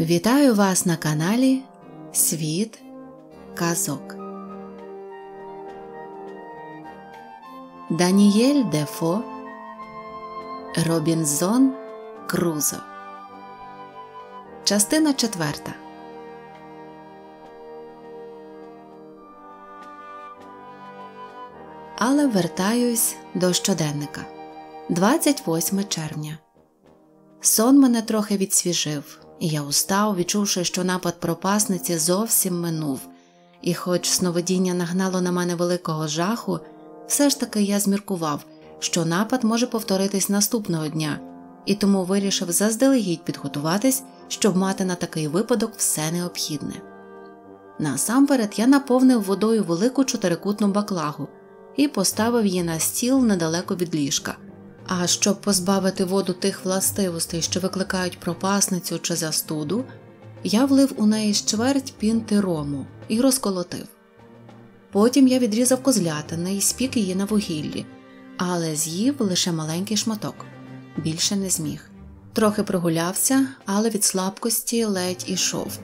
Вітаю вас на каналі Світ Казок. Даніель Дефо Робінзон Крузо. Частина четверта. Але вертаюсь до щоденника 28 червня. Сон мене трохи відсвіжив і я устав, відчувши, що напад пропасниці зовсім минув, і, хоч сновидіння нагнало на мене великого жаху, все ж таки я зміркував, що напад може повторитись наступного дня, і тому вирішив заздалегідь підготуватись, щоб мати на такий випадок все необхідне. Насамперед я наповнив водою велику чотирикутну баклагу і поставив її на стіл недалеко від ліжка. А щоб позбавити воду тих властивостей, що викликають пропасницю чи застуду, я влив у неї з чверть пінти рому і розколотив. Потім я відрізав козлятини і спік її на вугіллі, але з'їв лише маленький шматок, більше не зміг. Трохи прогулявся, але від слабкості ледь ішов.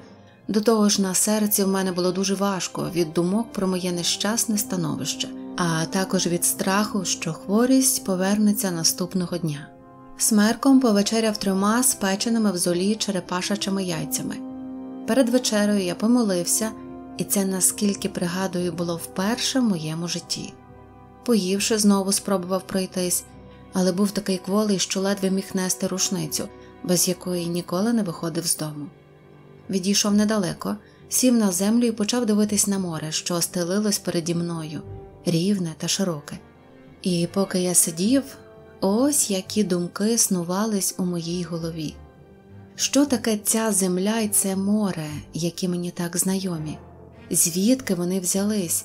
До того ж, на серці в мене було дуже важко від думок про моє нещасне становище а також від страху, що хворість повернеться наступного дня. Смерком повечеряв трьома спеченими в золі черепашачими яйцями. Перед вечерою я помолився, і це, наскільки пригадую, було вперше в моєму житті. Поївши, знову спробував пройтись, але був такий кволий, що ледве міг нести рушницю, без якої ніколи не виходив з дому. Відійшов недалеко, сів на землю і почав дивитись на море, що остелилось переді мною рівне та широке. І поки я сидів, ось які думки снувались у моїй голові. Що таке ця земля і це море, які мені так знайомі, звідки вони взялись,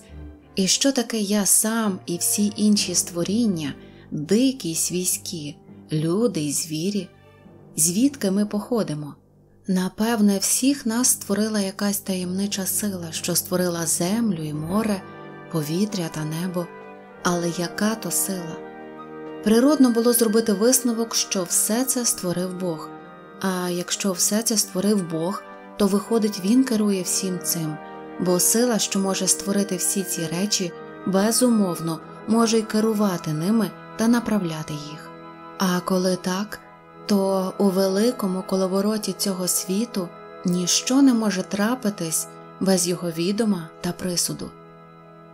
і що таке я сам і всі інші створіння, дикі й свійські, люди й звірі, звідки ми походимо? Напевне, всіх нас створила якась таємнича сила, що створила землю і море, повітря та небо, але яка то сила. Природно було зробити висновок, що все це створив Бог, а якщо все це створив Бог, то виходить, Він керує всім цим, бо сила, що може створити всі ці речі, безумовно може й керувати ними та направляти їх. А коли так, то у великому коловороті цього світу ніщо не може трапитись без його відома та присуду.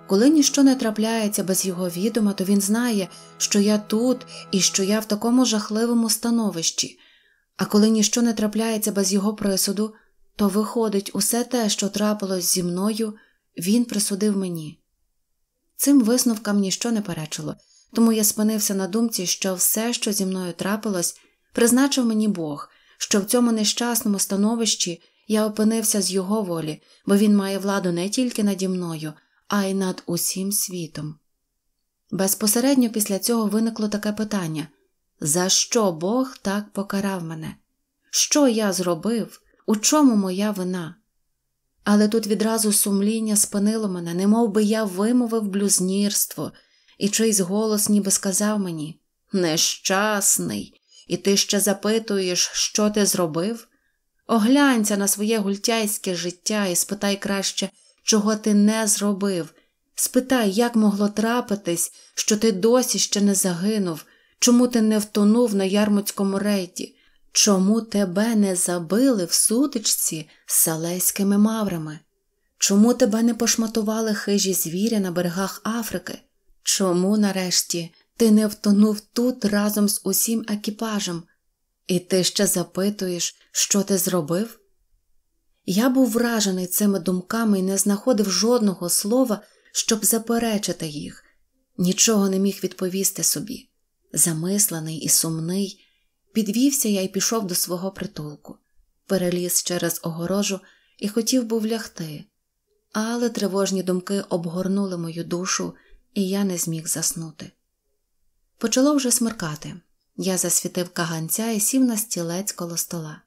Коли ніщо не трапляється без його відома, то він знає, що я тут і що я в такому жахливому становищі, а коли ніщо не трапляється без його присуду, то виходить, усе те, що трапилось зі мною, він присудив мені. Цим висновкам ніщо не перечило, тому я спинився на думці, що все, що зі мною трапилось, призначив мені Бог, що в цьому нещасному становищі я опинився з його волі, бо він має владу не тільки наді мною а й над усім світом. Безпосередньо після цього виникло таке питання за що Бог так покарав мене? Що я зробив? У чому моя вина? Але тут відразу сумління спинило мене, немов би я вимовив блюзнірство, і чийсь голос ніби сказав мені Нещасний, і ти ще запитуєш, що ти зробив? Оглянься на своє гультяйське життя і спитай краще чого ти не зробив. Спитай, як могло трапитись, що ти досі ще не загинув, чому ти не втонув на ярмуцькому рейді, чому тебе не забили в сутичці з салейськими маврами? Чому тебе не пошматували хижі звіря на берегах Африки? Чому, нарешті, ти не втонув тут разом з усім екіпажем? І ти ще запитуєш, що ти зробив? Я був вражений цими думками і не знаходив жодного слова, щоб заперечити їх, нічого не міг відповісти собі. Замислений і сумний, підвівся я і пішов до свого притулку, переліз через огорожу і хотів був лягти, але тривожні думки обгорнули мою душу, і я не зміг заснути. Почало вже смеркати. Я засвітив каганця і сів на стілець коло стола.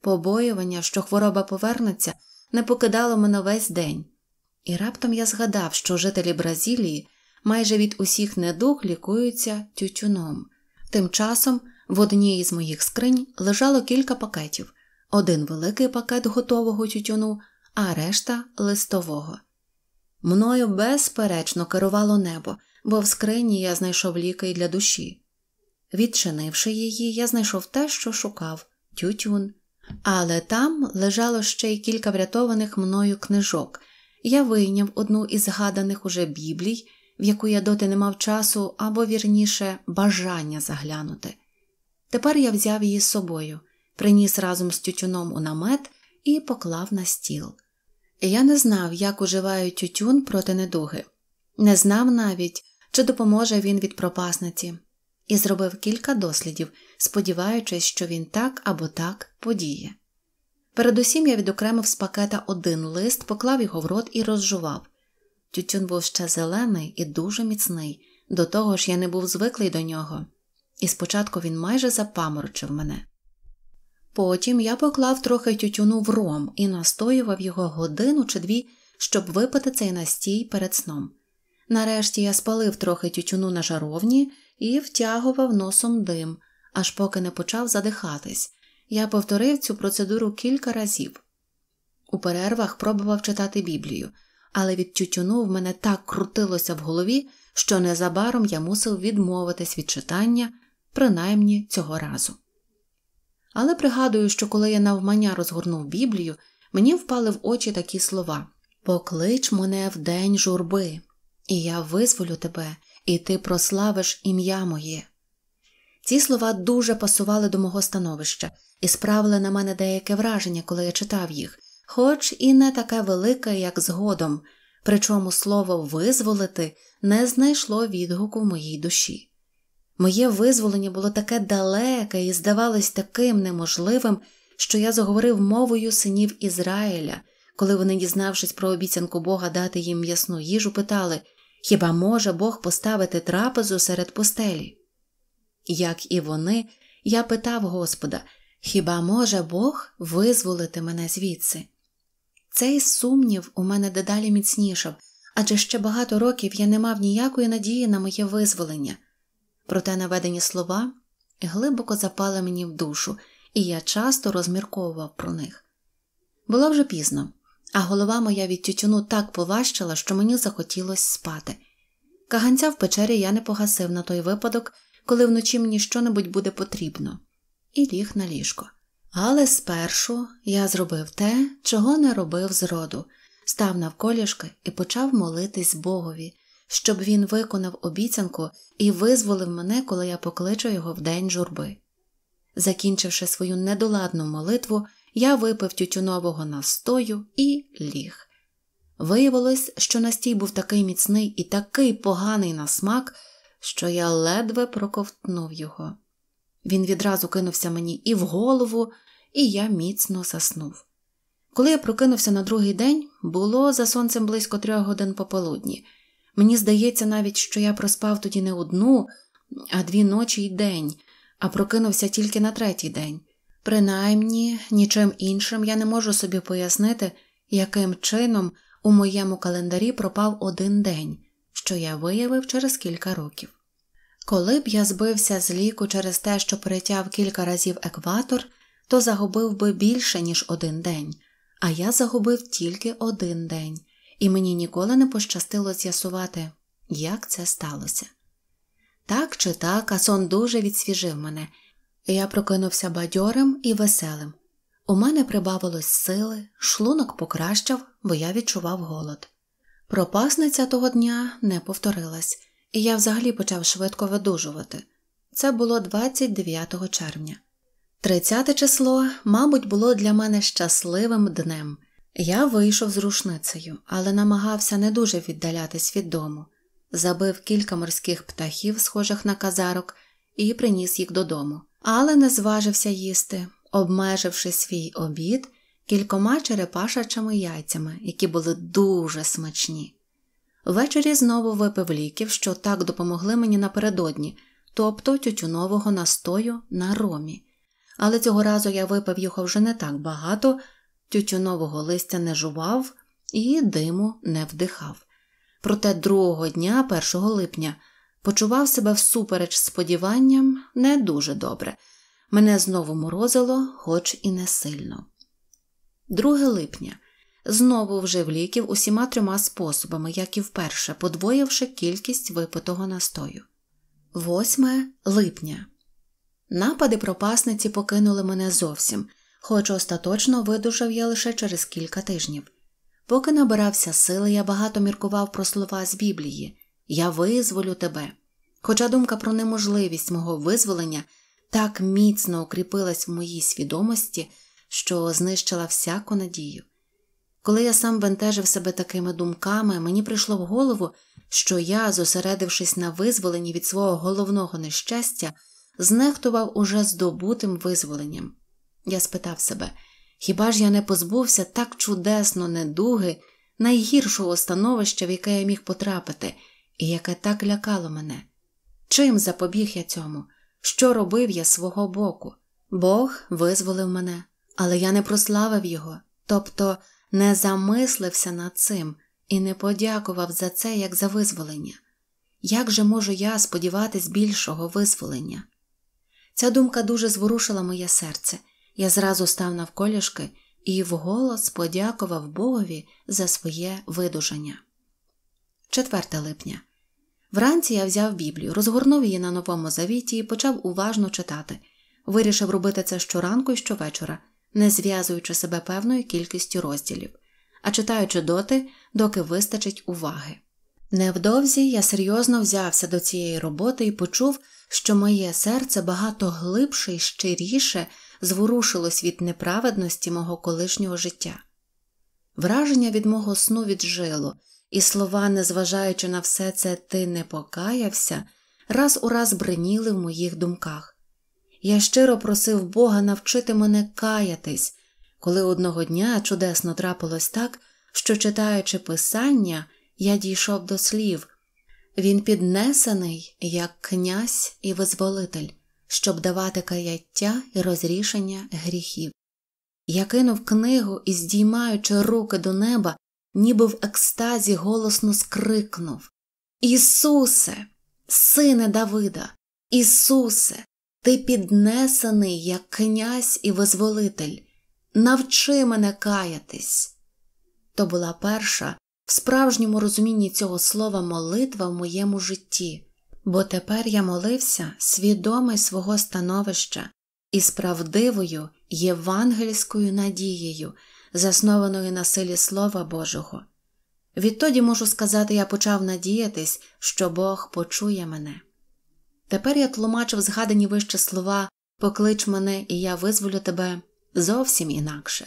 Побоювання, що хвороба повернеться, не покидало мене весь день, і раптом я згадав, що жителі Бразилії майже від усіх недуг лікуються тютюном. Тим часом в одній із моїх скринь лежало кілька пакетів один великий пакет готового тютюну, а решта листового. Мною безперечно керувало небо, бо в скрині я знайшов ліки для душі. Відчинивши її, я знайшов те, що шукав тютюн але там лежало ще й кілька врятованих мною книжок. Я вийняв одну із згаданих уже біблій, в яку я доти не мав часу або, вірніше, бажання заглянути. Тепер я взяв її з собою, приніс разом з тютюном у намет і поклав на стіл. Я не знав, як уживають тютюн проти недуги, не знав навіть, чи допоможе він від пропасниці, і зробив кілька дослідів, сподіваючись, що він так або так подіє. Передусім я відокремив з пакета один лист, поклав його в рот і розжував. Тютюн був ще зелений і дуже міцний, до того ж я не був звиклий до нього, і спочатку він майже запаморочив мене. Потім я поклав трохи тютюну в ром і настоював його годину чи дві, щоб випити цей настій перед сном. Нарешті я спалив трохи тютюну на жаровні і втягував носом дим, аж поки не почав задихатись. Я повторив цю процедуру кілька разів. У перервах пробував читати Біблію, але від тютюну в мене так крутилося в голові, що незабаром я мусив відмовитись від читання, принаймні цього разу. Але пригадую, що коли я навмання розгорнув Біблію, мені впали в очі такі слова Поклич мене в день журби, і я визволю тебе і ти прославиш ім'я моє. Ці слова дуже пасували до мого становища і справили на мене деяке враження, коли я читав їх, хоч і не таке велике, як згодом, причому слово визволити не знайшло відгуку в моїй душі. Моє визволення було таке далеке і здавалось таким неможливим, що я заговорив мовою синів Ізраїля, коли вони, дізнавшись про обіцянку Бога дати їм ясну їжу, питали Хіба може Бог поставити трапезу серед пустелі? Як і вони, я питав Господа хіба може Бог визволити мене звідси? Цей сумнів у мене дедалі міцнішав, адже ще багато років я не мав ніякої надії на моє визволення. Проте наведені слова глибоко запали мені в душу, і я часто розмірковував про них. Було вже пізно а голова моя від тютюну так поважчила, що мені захотілося спати. Каганця в печері я не погасив на той випадок, коли вночі мені щонебудь буде потрібно, і ліг на ліжко. Але спершу я зробив те, чого не робив зроду, став навколішки і почав молитись Богові, щоб він виконав обіцянку і визволив мене, коли я покличу його в день журби. Закінчивши свою недоладну молитву, я випив тютюнового настою і ліг. Виявилось, що настій був такий міцний і такий поганий на смак, що я ледве проковтнув його. Він відразу кинувся мені і в голову, і я міцно заснув. Коли я прокинувся на другий день, було за сонцем близько трьох годин пополудні. Мені здається навіть, що я проспав тоді не одну, а дві ночі й день, а прокинувся тільки на третій день. Принаймні, нічим іншим я не можу собі пояснити, яким чином у моєму календарі пропав один день, що я виявив через кілька років. Коли б я збився з ліку через те, що перетяв кілька разів екватор, то загубив би більше, ніж один день, а я загубив тільки один день, і мені ніколи не пощастило з'ясувати, як це сталося. Так чи так, а сон дуже відсвіжив мене. Я прокинувся бадьорим і веселим. У мене прибавилось сили, шлунок покращав, бо я відчував голод. Пропасниця того дня не повторилась, і я взагалі почав швидко видужувати. Це було 29 червня. 30 число, мабуть, було для мене щасливим днем. Я вийшов з рушницею, але намагався не дуже віддалятись від дому. Забив кілька морських птахів, схожих на казарок, і приніс їх додому але не зважився їсти, обмеживши свій обід кількома черепашачими яйцями, які були дуже смачні. Ввечері знову випив ліків, що так допомогли мені напередодні, тобто тютюнового настою на ромі. Але цього разу я випив його вже не так багато, тютюнового листя не жував і диму не вдихав. Проте другого дня, 1 липня, Почував себе всупереч сподіванням не дуже добре. Мене знову морозило, хоч і не сильно. 2 липня знову вжив ліків усіма трьома способами, як і вперше, подвоївши кількість випитого настою. 8 липня напади пропасниці покинули мене зовсім, хоч остаточно видужав я лише через кілька тижнів. Поки набирався сили, я багато міркував про слова з Біблії. Я визволю тебе. Хоча думка про неможливість мого визволення так міцно укріпилась в моїй свідомості, що знищила всяку надію. Коли я сам бентежив себе такими думками, мені прийшло в голову, що я, зосередившись на визволенні від свого головного нещастя, знехтував уже здобутим визволенням. Я спитав себе хіба ж я не позбувся так чудесно недуги, найгіршого становища, в яке я міг потрапити, і яке так лякало мене? Чим запобіг я цьому? Що робив я свого боку? Бог визволив мене, але я не прославив його, тобто не замислився над цим і не подякував за це як за визволення. Як же можу я сподіватись більшого визволення? Ця думка дуже зворушила моє серце. Я зразу став навколішки і вголос подякував Богові за своє видужання. 4 липня Вранці я взяв Біблію, розгорнув її на новому завіті і почав уважно читати. Вирішив робити це щоранку і щовечора, не зв'язуючи себе певною кількістю розділів, а читаючи доти, доки вистачить уваги. Невдовзі я серйозно взявся до цієї роботи і почув, що моє серце багато глибше і щиріше зворушилось від неправедності мого колишнього життя. Враження від мого сну віджило, і слова, незважаючи на все це ти не покаявся, раз у раз бриніли в моїх думках. Я щиро просив Бога навчити мене каятись, коли одного дня чудесно трапилось так, що, читаючи писання, я дійшов до слів. Він піднесений як князь і визволитель, щоб давати каяття і розрішення гріхів. Я кинув книгу і, здіймаючи руки до неба, ніби в екстазі голосно скрикнув: Ісусе, сине Давида, Ісусе, Ти піднесений як князь і визволитель, навчи мене каятись. То була перша в справжньому розумінні цього слова молитва в моєму житті, бо тепер я молився свідомий свого становища і справдивою євангельською надією заснованої на силі Слова Божого. Відтоді можу сказати, я почав надіятись, що Бог почує мене. Тепер я тлумачив згадані вище слова поклич мене, і я визволю тебе зовсім інакше.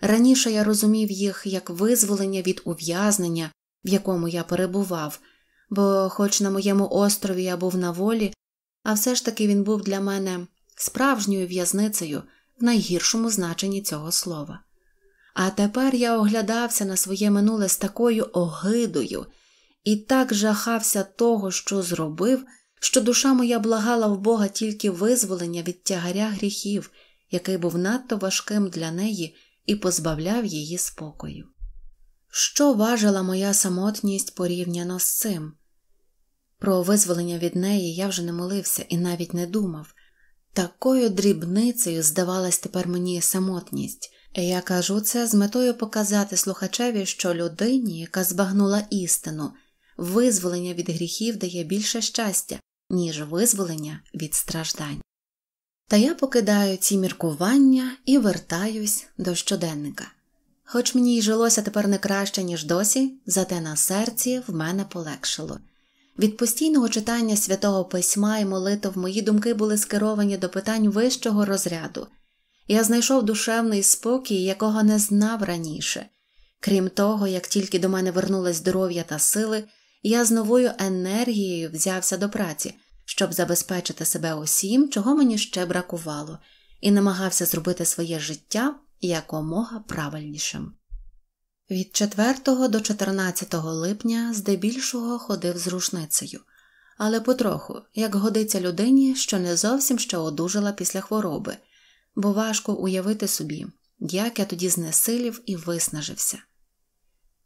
Раніше я розумів їх як визволення від ув'язнення, в якому я перебував, бо, хоч на моєму острові я був на волі, а все ж таки він був для мене справжньою в'язницею в найгіршому значенні цього слова. А тепер я оглядався на своє минуле з такою огидою і так жахався того, що зробив, що душа моя благала в Бога тільки визволення від тягаря гріхів, який був надто важким для неї і позбавляв її спокою. Що важила моя самотність порівняно з цим? Про визволення від неї я вже не молився і навіть не думав. Такою дрібницею здавалась тепер мені самотність. Я кажу це з метою показати слухачеві, що людині, яка збагнула істину, визволення від гріхів дає більше щастя, ніж визволення від страждань. Та я покидаю ці міркування і вертаюсь до щоденника. Хоч мені й жилося тепер не краще, ніж досі, зате на серці в мене полегшило. Від постійного читання святого письма і молитв мої думки були скеровані до питань вищого розряду я знайшов душевний спокій, якого не знав раніше. Крім того, як тільки до мене вернулось здоров'я та сили, я з новою енергією взявся до праці, щоб забезпечити себе усім, чого мені ще бракувало, і намагався зробити своє життя якомога правильнішим. Від 4 до 14 липня здебільшого ходив з рушницею, але потроху, як годиться людині, що не зовсім ще одужала після хвороби бо важко уявити собі, як я тоді знесилів і виснажився.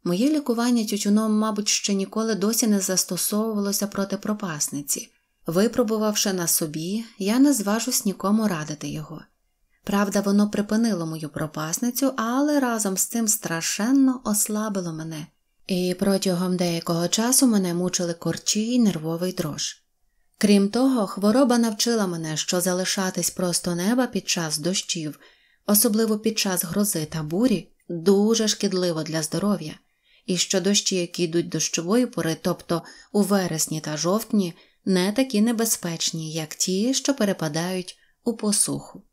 Моє лікування тютюном, мабуть, ще ніколи досі не застосовувалося проти пропасниці. Випробувавши на собі, я не зважусь нікому радити його. Правда, воно припинило мою пропасницю, але разом з цим страшенно ослабило мене, і протягом деякого часу мене мучили корчі й нервовий дрож. Крім того, хвороба навчила мене, що залишатись просто неба під час дощів, особливо під час грози та бурі, дуже шкідливо для здоров'я, і що дощі, які йдуть дощової пори, тобто у вересні та жовтні, не такі небезпечні, як ті, що перепадають у посуху.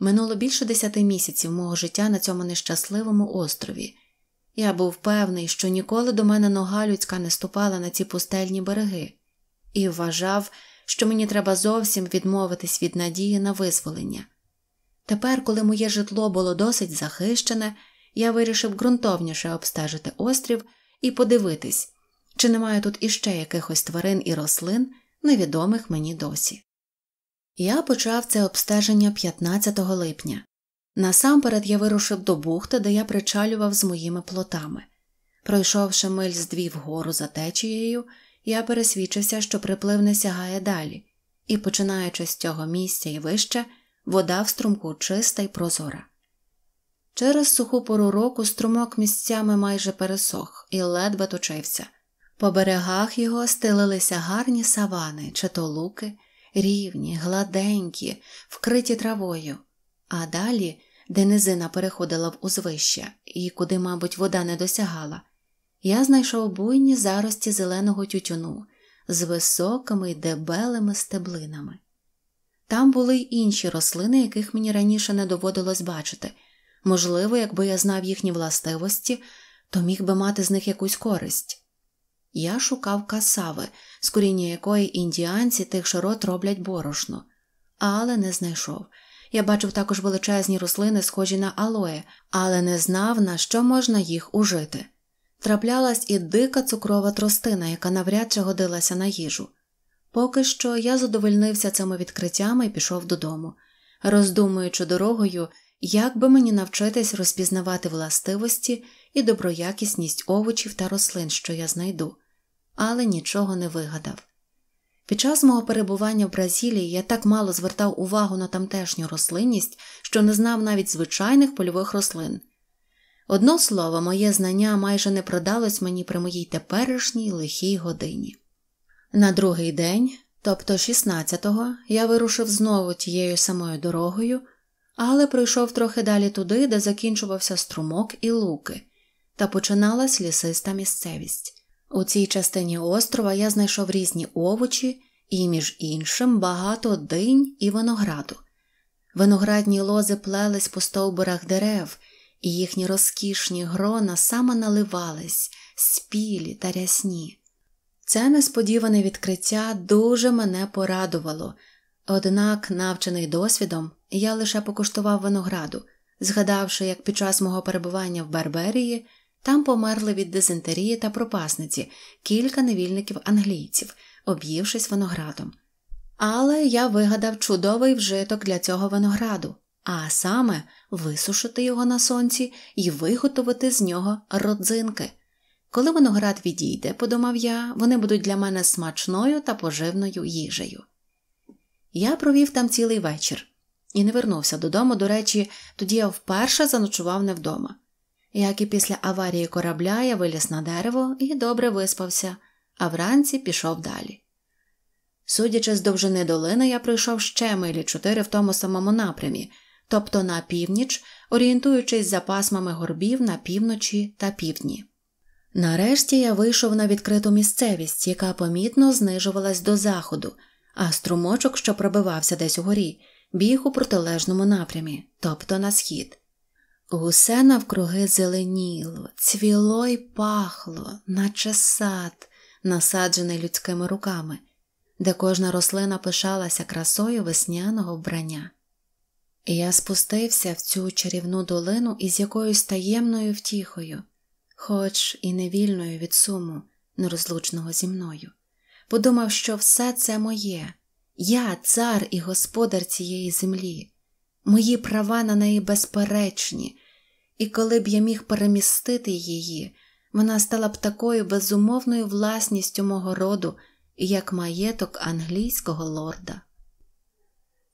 Минуло більше десяти місяців мого життя на цьому нещасливому острові. Я був певний, що ніколи до мене нога людська не ступала на ці пустельні береги і вважав, що мені треба зовсім відмовитись від надії на визволення. Тепер, коли моє житло було досить захищене, я вирішив ґрунтовніше обстежити острів і подивитись, чи немає тут іще якихось тварин і рослин, невідомих мені досі. Я почав це обстеження 15 липня. Насамперед я вирушив до бухти, де я причалював з моїми плотами. Пройшовши миль з дві вгору за течією, я пересвідчився, що приплив не сягає далі, і, починаючи з цього місця і вище, вода в струмку чиста й прозора. Через суху пору року струмок місцями майже пересох і ледве точився. По берегах його стелилися гарні савани, чи то луки, рівні, гладенькі, вкриті травою, а далі де низина переходила в узвище і куди, мабуть, вода не досягала, я знайшов буйні зарості зеленого тютюну з високими й дебелими стеблинами. Там були й інші рослини, яких мені раніше не доводилось бачити. Можливо, якби я знав їхні властивості, то міг би мати з них якусь користь. Я шукав касави, з коріння якої індіанці тих широт роблять борошно, але не знайшов. Я бачив також величезні рослини, схожі на алоє, але не знав, на що можна їх ужити. Траплялась і дика цукрова тростина, яка навряд чи годилася на їжу. Поки що я задовольнився цими відкриттями і пішов додому, роздумуючи дорогою, як би мені навчитись розпізнавати властивості і доброякісність овочів та рослин, що я знайду, але нічого не вигадав. Під час мого перебування в Бразилії я так мало звертав увагу на тамтешню рослинність, що не знав навіть звичайних польових рослин. Одно слово, моє знання майже не продалось мені при моїй теперішній лихій годині. На другий день, тобто 16-го, я вирушив знову тією самою дорогою, але прийшов трохи далі туди, де закінчувався струмок і луки, та починалась лісиста місцевість. У цій частині острова я знайшов різні овочі і, між іншим, багато динь і винограду. Виноградні лози плелись по стовбурах дерев і їхні розкішні грона саме наливались, спілі та рясні. Це несподіване відкриття дуже мене порадувало, однак, навчений досвідом, я лише покуштував винограду, згадавши, як під час мого перебування в Барберії там померли від дизентерії та пропасниці кілька невільників англійців, об'ївшись виноградом. Але я вигадав чудовий вжиток для цього винограду, а саме висушити його на сонці і виготовити з нього родзинки. Коли виноград відійде, подумав я, вони будуть для мене смачною та поживною їжею. Я провів там цілий вечір і не вернувся додому, до речі, тоді я вперше заночував не вдома. Як і після аварії корабля, я виліз на дерево і добре виспався, а вранці пішов далі. Судячи з довжини долини, я пройшов ще милі чотири в тому самому напрямі, тобто на північ, орієнтуючись за пасмами горбів на півночі та півдні. Нарешті я вийшов на відкриту місцевість, яка помітно знижувалась до заходу, а струмочок, що пробивався десь угорі, біг у протилежному напрямі, тобто на схід. Гусе навкруги зеленіло, цвіло й пахло, наче сад, насаджений людськими руками, де кожна рослина пишалася красою весняного вбрання. Я спустився в цю чарівну долину із якоюсь таємною втіхою, хоч і невільною від суму, нерозлучного зі мною. Подумав, що все це моє, я цар і господар цієї землі, мої права на неї безперечні, і коли б я міг перемістити її, вона стала б такою безумовною власністю мого роду, як маєток англійського лорда.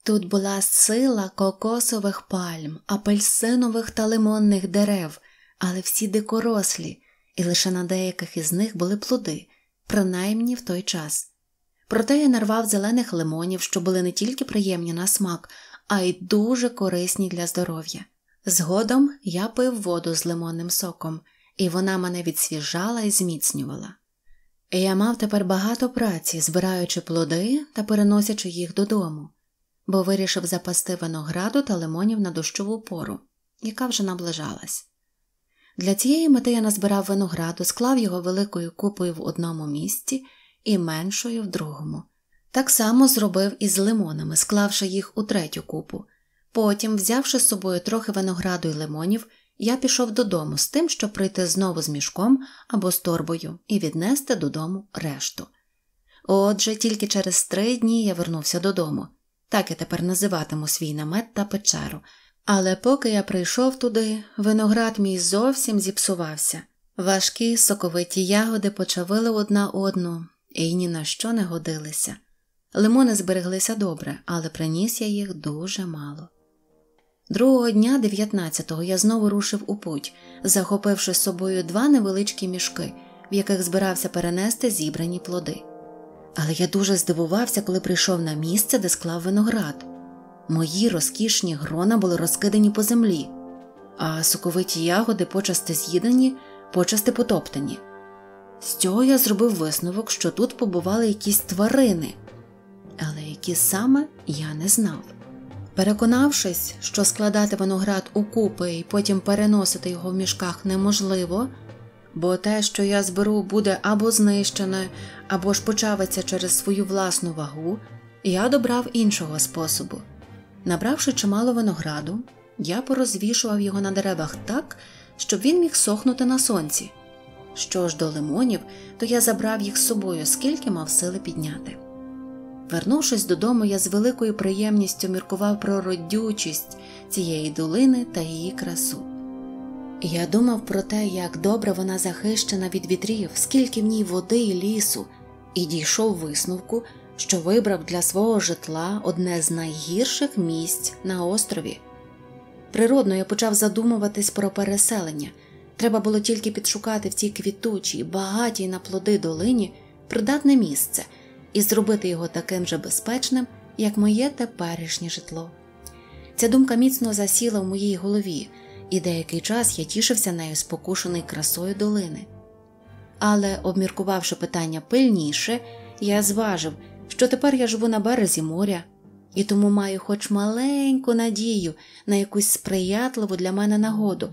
Тут була сила кокосових пальм, апельсинових та лимонних дерев, але всі дикорослі, і лише на деяких із них були плоди, принаймні в той час. Проте я нарвав зелених лимонів, що були не тільки приємні на смак, а й дуже корисні для здоров'я. Згодом я пив воду з лимонним соком, і вона мене відсвіжала і зміцнювала. Я мав тепер багато праці, збираючи плоди та переносячи їх додому бо вирішив запасти винограду та лимонів на дощову пору, яка вже наближалась. Для цієї мети я назбирав винограду, склав його великою купою в одному місці і меншою в другому. Так само зробив із лимонами, склавши їх у третю купу. Потім, взявши з собою трохи винограду й лимонів, я пішов додому з тим, щоб прийти знову з мішком або з торбою і віднести додому решту. Отже, тільки через три дні я вернувся додому так я тепер називатиму свій намет та печеру. Але поки я прийшов туди, виноград мій зовсім зіпсувався. Важкі соковиті ягоди почавили одна одну і ні на що не годилися. Лимони збереглися добре, але приніс я їх дуже мало. Другого дня, 19-го, я знову рушив у путь, захопивши з собою два невеличкі мішки, в яких збирався перенести зібрані плоди але я дуже здивувався, коли прийшов на місце, де склав виноград. Мої розкішні грона були розкидані по землі, а соковиті ягоди почасти з'їдані, почасти потоптані. З цього я зробив висновок, що тут побували якісь тварини, але які саме я не знав. Переконавшись, що складати виноград у купи і потім переносити його в мішках неможливо бо те, що я зберу, буде або знищене, або ж почавиться через свою власну вагу, я добрав іншого способу. Набравши чимало винограду, я порозвішував його на деревах так, щоб він міг сохнути на сонці. Що ж до лимонів, то я забрав їх з собою, скільки мав сили підняти. Вернувшись додому, я з великою приємністю міркував про родючість цієї долини та її красу. Я думав про те, як добре вона захищена від вітрів, скільки в ній води і лісу, і дійшов висновку, що вибрав для свого житла одне з найгірших місць на острові. Природно, я почав задумуватись про переселення. Треба було тільки підшукати в цій квітучій, багатій на плоди долині придатне місце і зробити його таким же безпечним, як моє теперішнє житло. Ця думка міцно засіла в моїй голові і деякий час я тішився нею спокушений красою долини. Але, обміркувавши питання пильніше, я зважив, що тепер я живу на березі моря і тому маю хоч маленьку надію на якусь сприятливу для мене нагоду,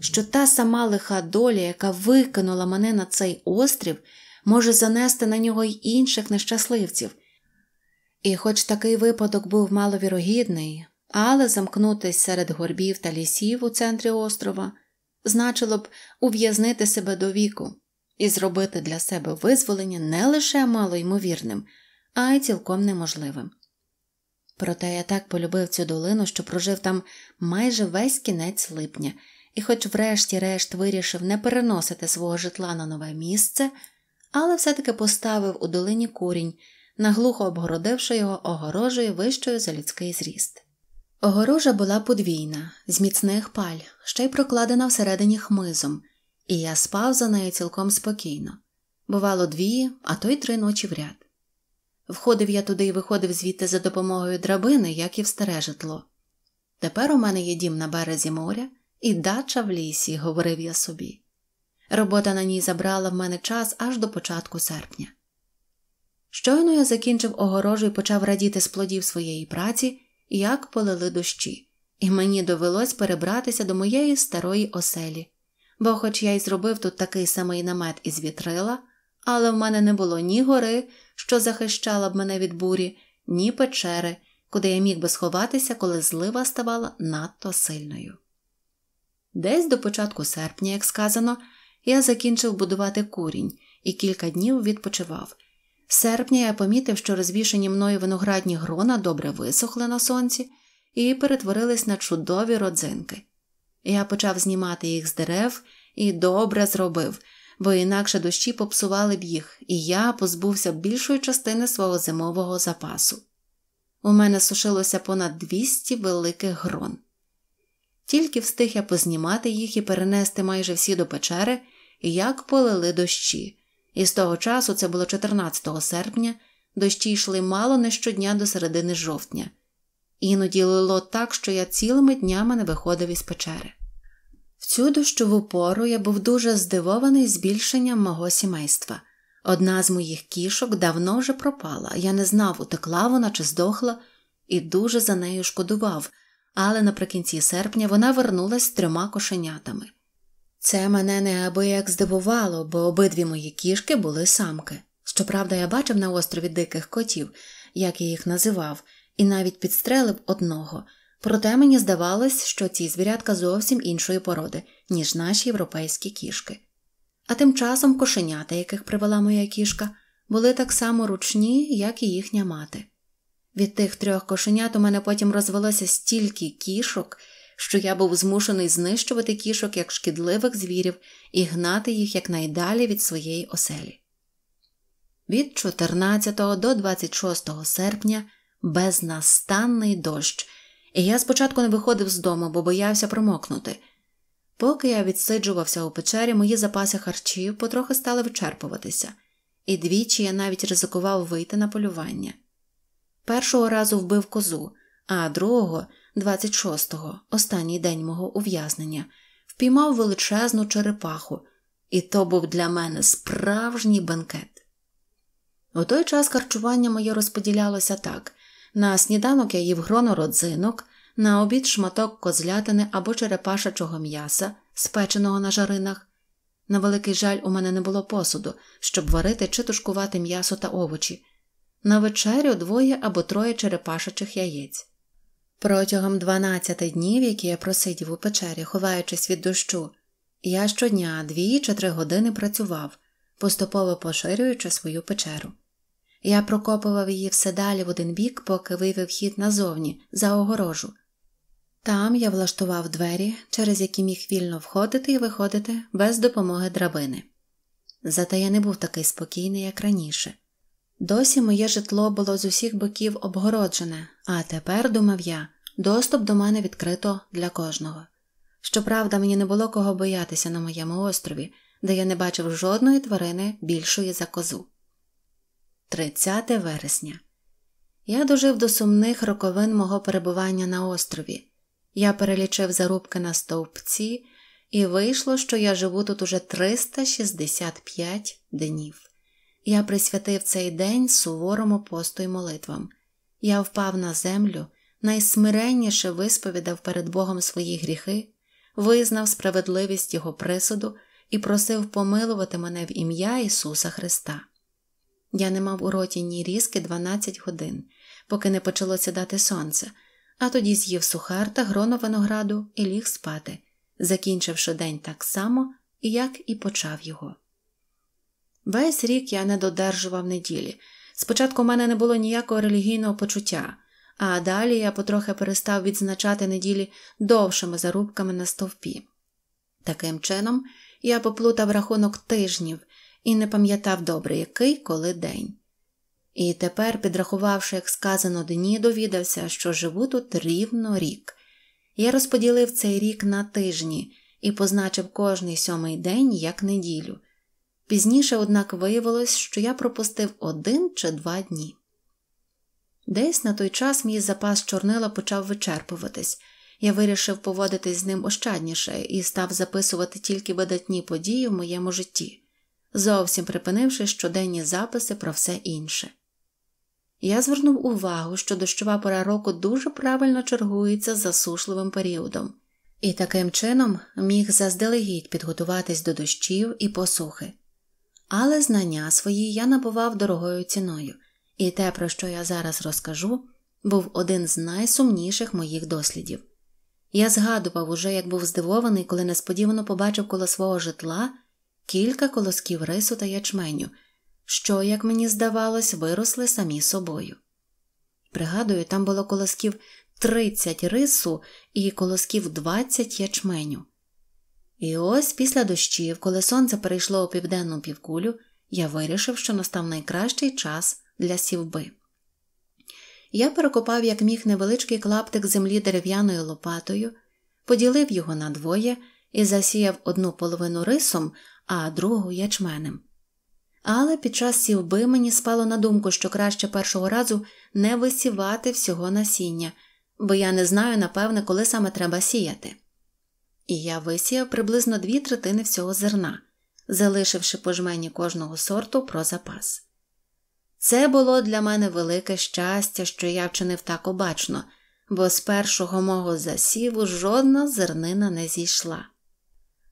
що та сама лиха доля, яка викинула мене на цей острів, може занести на нього й інших нещасливців. І, хоч такий випадок був маловірогідний, але замкнутись серед горбів та лісів у центрі острова значило б ув'язнити себе до віку і зробити для себе визволення не лише малоймовірним, а й цілком неможливим. Проте я так полюбив цю долину, що прожив там майже весь кінець липня, і, хоч, врешті-решт, вирішив не переносити свого житла на нове місце, але все-таки поставив у долині курінь, наглухо обгородивши його огорожею вищою за людський зріст. Огорожа була подвійна, з міцних паль, ще й прокладена всередині хмизом, і я спав за нею цілком спокійно. Бувало, дві, а то й три ночі в ряд. Входив я туди і виходив звідти за допомогою драбини, як і в старе житло. Тепер у мене є дім на березі моря і дача в лісі, говорив я собі. Робота на ній забрала в мене час аж до початку серпня. Щойно я закінчив огорожу і почав радіти з плодів своєї праці як полили дощі, і мені довелось перебратися до моєї старої оселі, бо, хоч я й зробив тут такий самий намет із вітрила, але в мене не було ні гори, що захищала б мене від бурі, ні печери, куди я міг би сховатися, коли злива ставала надто сильною. Десь до початку серпня, як сказано, я закінчив будувати курінь і кілька днів відпочивав. В серпні я помітив, що розвішені мною виноградні грона добре висохли на сонці і перетворились на чудові родзинки. Я почав знімати їх з дерев і добре зробив, бо інакше дощі попсували б їх, і я позбувся більшої частини свого зимового запасу. У мене сушилося понад 200 великих грон. Тільки встиг я познімати їх і перенести майже всі до печери, як полили дощі. І з того часу це було 14 серпня, дощі йшли мало не щодня до середини жовтня, іноді лило так, що я цілими днями не виходив із печери. В цю дощову пору я був дуже здивований збільшенням мого сімейства. Одна з моїх кішок давно вже пропала, я не знав, утекла вона чи здохла, і дуже за нею шкодував, але наприкінці серпня вона вернулась з трьома кошенятами. Це мене неабияк здивувало, бо обидві мої кішки були самки. Щоправда, я бачив на острові диких котів, як я їх називав, і навіть підстрелив одного, проте мені здавалось, що ці звірятка зовсім іншої породи, ніж наші європейські кішки. А тим часом кошенята, яких привела моя кішка, були так само ручні, як і їхня мати. Від тих трьох кошенят у мене потім розвелося стільки кішок що я був змушений знищувати кішок як шкідливих звірів і гнати їх якнайдалі від своєї оселі. Від 14 до 26 серпня безнастанний дощ, і я спочатку не виходив з дому, бо боявся промокнути. Поки я відсиджувався у печері, мої запаси харчів потрохи стали вичерпуватися, і двічі я навіть ризикував вийти на полювання. Першого разу вбив козу, а другого 26-го, останній день мого ув'язнення, впіймав величезну черепаху, і то був для мене справжній бенкет. У той час харчування моє розподілялося так: на сніданок я їв гроно родзинок, на обід шматок козлятини або черепашачого м'яса, спеченого на жаринах. На великий жаль, у мене не було посуду, щоб варити чи тушкувати м'ясо та овочі, на вечерю двоє або троє черепашачих яєць. Протягом 12 днів, які я просидів у печері, ховаючись від дощу, я щодня дві чи три години працював, поступово поширюючи свою печеру. Я прокопував її все далі в один бік, поки вивів хід назовні, за огорожу. Там я влаштував двері, через які міг вільно входити і виходити без допомоги драбини. Зате я не був такий спокійний, як раніше. Досі моє житло було з усіх боків обгороджене, а тепер, думав я, доступ до мене відкрито для кожного. Щоправда, мені не було кого боятися на моєму острові, де я не бачив жодної тварини більшої за козу. 30 вересня я дожив до сумних роковин мого перебування на острові. Я перелічив зарубки на стовпці, і вийшло, що я живу тут уже 365 днів. Я присвятив цей день суворому посту й молитвам. Я впав на землю, найсмиренніше висповідав перед Богом свої гріхи, визнав справедливість Його присуду і просив помилувати мене в ім'я Ісуса Христа. Я не мав у роті ні різки 12 годин, поки не почало сідати сонце, а тоді з'їв сухар та гроно винограду і ліг спати, закінчивши день так само, як і почав його. Весь рік я не додержував неділі. Спочатку в мене не було ніякого релігійного почуття, а далі я потрохи перестав відзначати неділі довшими зарубками на стовпі. Таким чином, я поплутав рахунок тижнів і не пам'ятав добре, який коли день. І тепер, підрахувавши, як сказано дні, довідався, що живу тут рівно рік. Я розподілив цей рік на тижні і позначив кожний сьомий день як неділю. Пізніше, однак, виявилось, що я пропустив один чи два дні. Десь на той час мій запас чорнила почав вичерпуватись. Я вирішив поводитись з ним ощадніше і став записувати тільки видатні події в моєму житті, зовсім припинивши щоденні записи про все інше. Я звернув увагу, що дощова пора року дуже правильно чергується з засушливим періодом, і таким чином міг заздалегідь підготуватись до дощів і посухи. Але знання свої я набував дорогою ціною, і те, про що я зараз розкажу, був один з найсумніших моїх дослідів. Я згадував уже, як був здивований, коли несподівано побачив коло свого житла кілька колосків рису та ячменю, що, як мені здавалось, виросли самі собою. Пригадую, там було колосків 30 рису і колосків 20 ячменю. І ось після дощів, коли сонце перейшло у південну півкулю, я вирішив, що настав найкращий час для сівби. Я перекопав як міг невеличкий клаптик землі дерев'яною лопатою, поділив його на двоє і засіяв одну половину рисом, а другу ячменем. Але під час сівби мені спало на думку, що краще першого разу не висівати всього насіння, бо я не знаю, напевне, коли саме треба сіяти і я висіяв приблизно дві третини всього зерна, залишивши по жмені кожного сорту про запас. Це було для мене велике щастя, що я вчинив так обачно, бо з першого мого засіву жодна зернина не зійшла.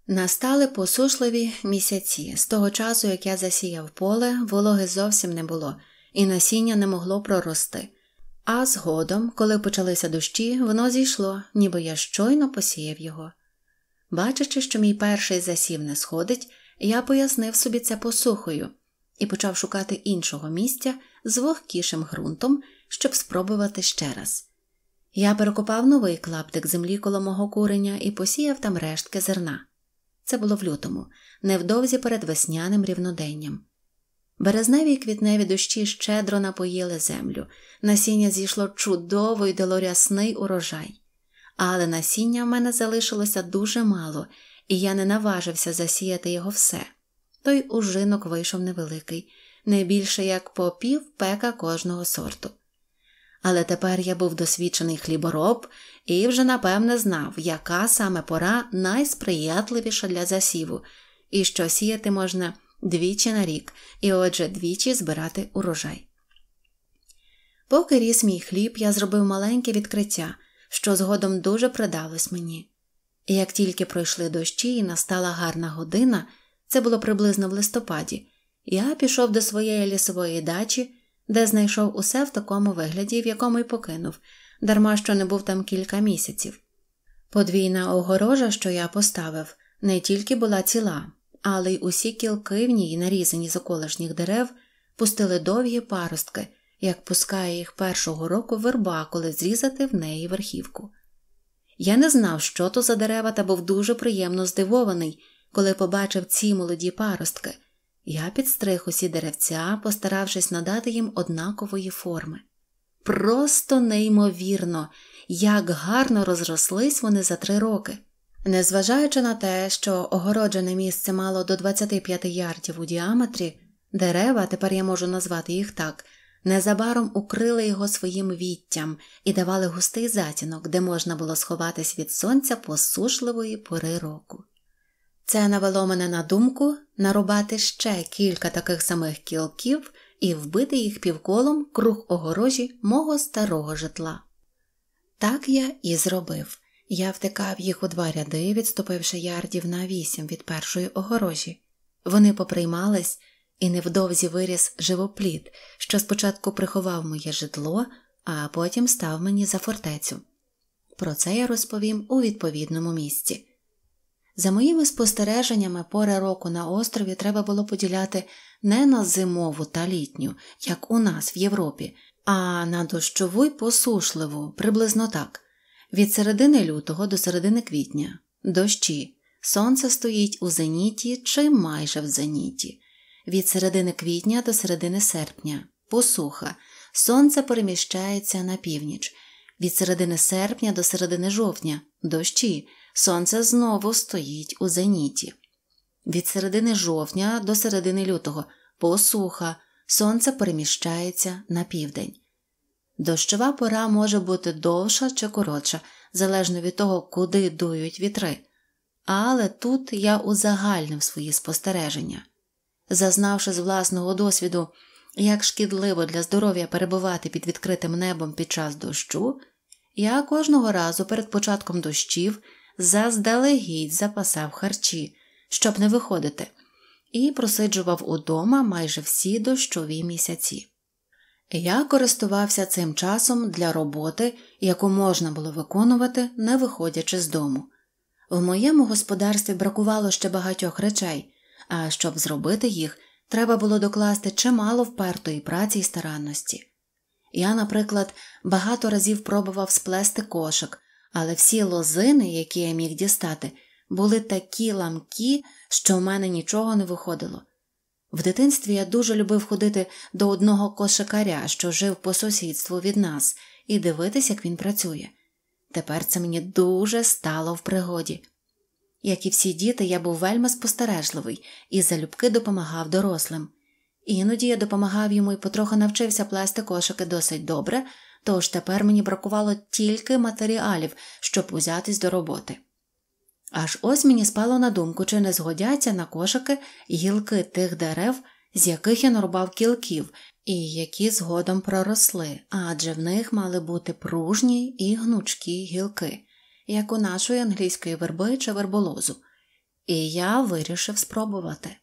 Настали посушливі місяці, з того часу, як я засіяв поле, вологи зовсім не було, і насіння не могло прорости. А згодом, коли почалися дощі, воно зійшло, ніби я щойно посіяв його. Бачачи, що мій перший засів не сходить, я пояснив собі це посухою і почав шукати іншого місця з вогкішим ґрунтом, щоб спробувати ще раз. Я перекопав новий клаптик землі коло мого куреня і посіяв там рештки зерна. Це було в лютому, невдовзі перед весняним рівноденням. Березневі й квітневі дощі щедро напоїли землю, насіння зійшло чудово й дало рясний урожай але насіння в мене залишилося дуже мало, і я не наважився засіяти його все. Той ужинок вийшов невеликий, не більше як по пів пека кожного сорту. Але тепер я був досвідчений хлібороб і вже напевне знав, яка саме пора найсприятливіша для засіву, і що сіяти можна двічі на рік, і отже двічі збирати урожай. Поки ріс мій хліб, я зробив маленьке відкриття що згодом дуже придалось мені. І як тільки пройшли дощі і настала гарна година, це було приблизно в листопаді, я пішов до своєї лісової дачі, де знайшов усе в такому вигляді, в якому й покинув, дарма що не був там кілька місяців. Подвійна огорожа, що я поставив, не тільки була ціла, але й усі кілки в ній, нарізані з околишніх дерев, пустили довгі паростки, як пускає їх першого року верба, коли зрізати в неї верхівку. Я не знав, що то за дерева, та був дуже приємно здивований, коли побачив ці молоді паростки. Я підстриг усі деревця, постаравшись надати їм однакової форми. Просто неймовірно, як гарно розрослись вони за три роки. Незважаючи на те, що огороджене місце мало до 25 ярдів у діаметрі, дерева, тепер я можу назвати їх так, Незабаром укрили його своїм віттям і давали густий затінок, де можна було сховатись від сонця посушливої пори року. Це навело мене на думку нарубати ще кілька таких самих кілків і вбити їх півколом круг огорожі мого старого житла. Так я і зробив. Я втикав їх у два ряди, відступивши ярдів на вісім від першої огорожі. Вони поприймались і невдовзі виріс живоплід, що спочатку приховав моє житло, а потім став мені за фортецю. Про це я розповім у відповідному місці. За моїми спостереженнями, пора року на острові треба було поділяти не на зимову та літню, як у нас в Європі, а на дощову й посушливу, приблизно так, від середини лютого до середини квітня, дощі. Сонце стоїть у зеніті чи майже в зеніті, від середини квітня до середини серпня, посуха. Сонце переміщається на північ, від середини серпня до середини жовтня, дощі. Сонце знову стоїть у зеніті. Від середини жовтня до середини лютого посуха. Сонце переміщається на південь. Дощова пора може бути довша чи коротша, залежно від того, куди дують вітри. Але тут я узагальнив свої спостереження зазнавши з власного досвіду, як шкідливо для здоров'я перебувати під відкритим небом під час дощу, я кожного разу перед початком дощів заздалегідь запасав харчі, щоб не виходити, і просиджував удома майже всі дощові місяці. Я користувався цим часом для роботи, яку можна було виконувати, не виходячи з дому. В моєму господарстві бракувало ще багатьох речей, а щоб зробити їх, треба було докласти чимало впертої праці і старанності. Я, наприклад, багато разів пробував сплести кошик, але всі лозини, які я міг дістати, були такі ламкі, що в мене нічого не виходило. В дитинстві я дуже любив ходити до одного кошикаря, що жив по сусідству від нас, і дивитись, як він працює. Тепер це мені дуже стало в пригоді. Як і всі діти, я був вельми спостережливий і залюбки допомагав дорослим. Іноді я допомагав йому і потроху навчився плести кошики досить добре, тож тепер мені бракувало тільки матеріалів, щоб узятись до роботи. Аж ось мені спало на думку, чи не згодяться на кошики гілки тих дерев, з яких я нарубав кілків, і які згодом проросли, адже в них мали бути пружні і гнучкі гілки як у нашої англійської верби чи верболозу, і я вирішив спробувати.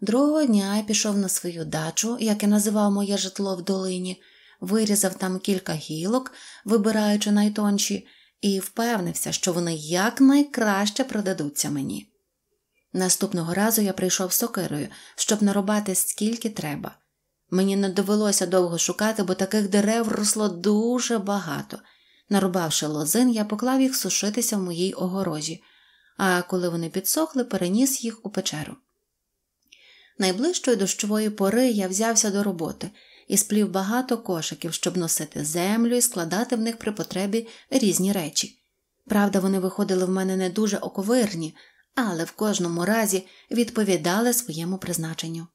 Другого дня я пішов на свою дачу, як я називав моє житло в долині, вирізав там кілька гілок, вибираючи найтонші, і впевнився, що вони якнайкраще продадуться мені. Наступного разу я прийшов сокирою, щоб нарубати скільки треба. Мені не довелося довго шукати, бо таких дерев росло дуже багато. Нарубавши лозин, я поклав їх сушитися в моїй огорожі, а коли вони підсохли, переніс їх у печеру. Найближчої дощової пори я взявся до роботи і сплів багато кошиків, щоб носити землю і складати в них при потребі різні речі. Правда, вони виходили в мене не дуже оковирні, але в кожному разі відповідали своєму призначенню.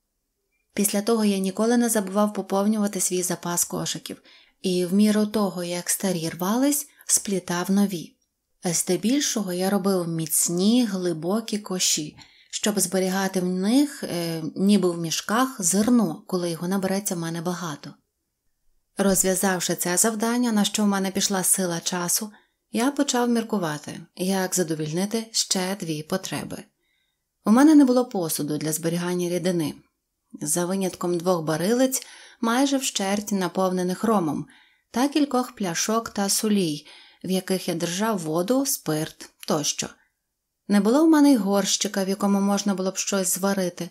Після того я ніколи не забував поповнювати свій запас кошиків і, в міру того, як старі рвались, сплітав нові. Е, здебільшого я робив міцні глибокі коші, щоб зберігати в них, е, ніби в мішках, зерно, коли його набереться в мене багато. Розв'язавши це завдання, на що в мене пішла сила часу, я почав міркувати, як задовільнити ще дві потреби. У мене не було посуду для зберігання рідини. За винятком двох барилиць майже вщерть наповнених ромом, та кількох пляшок та сулій, в яких я держав воду, спирт тощо. Не було в мене й горщика, в якому можна було б щось зварити.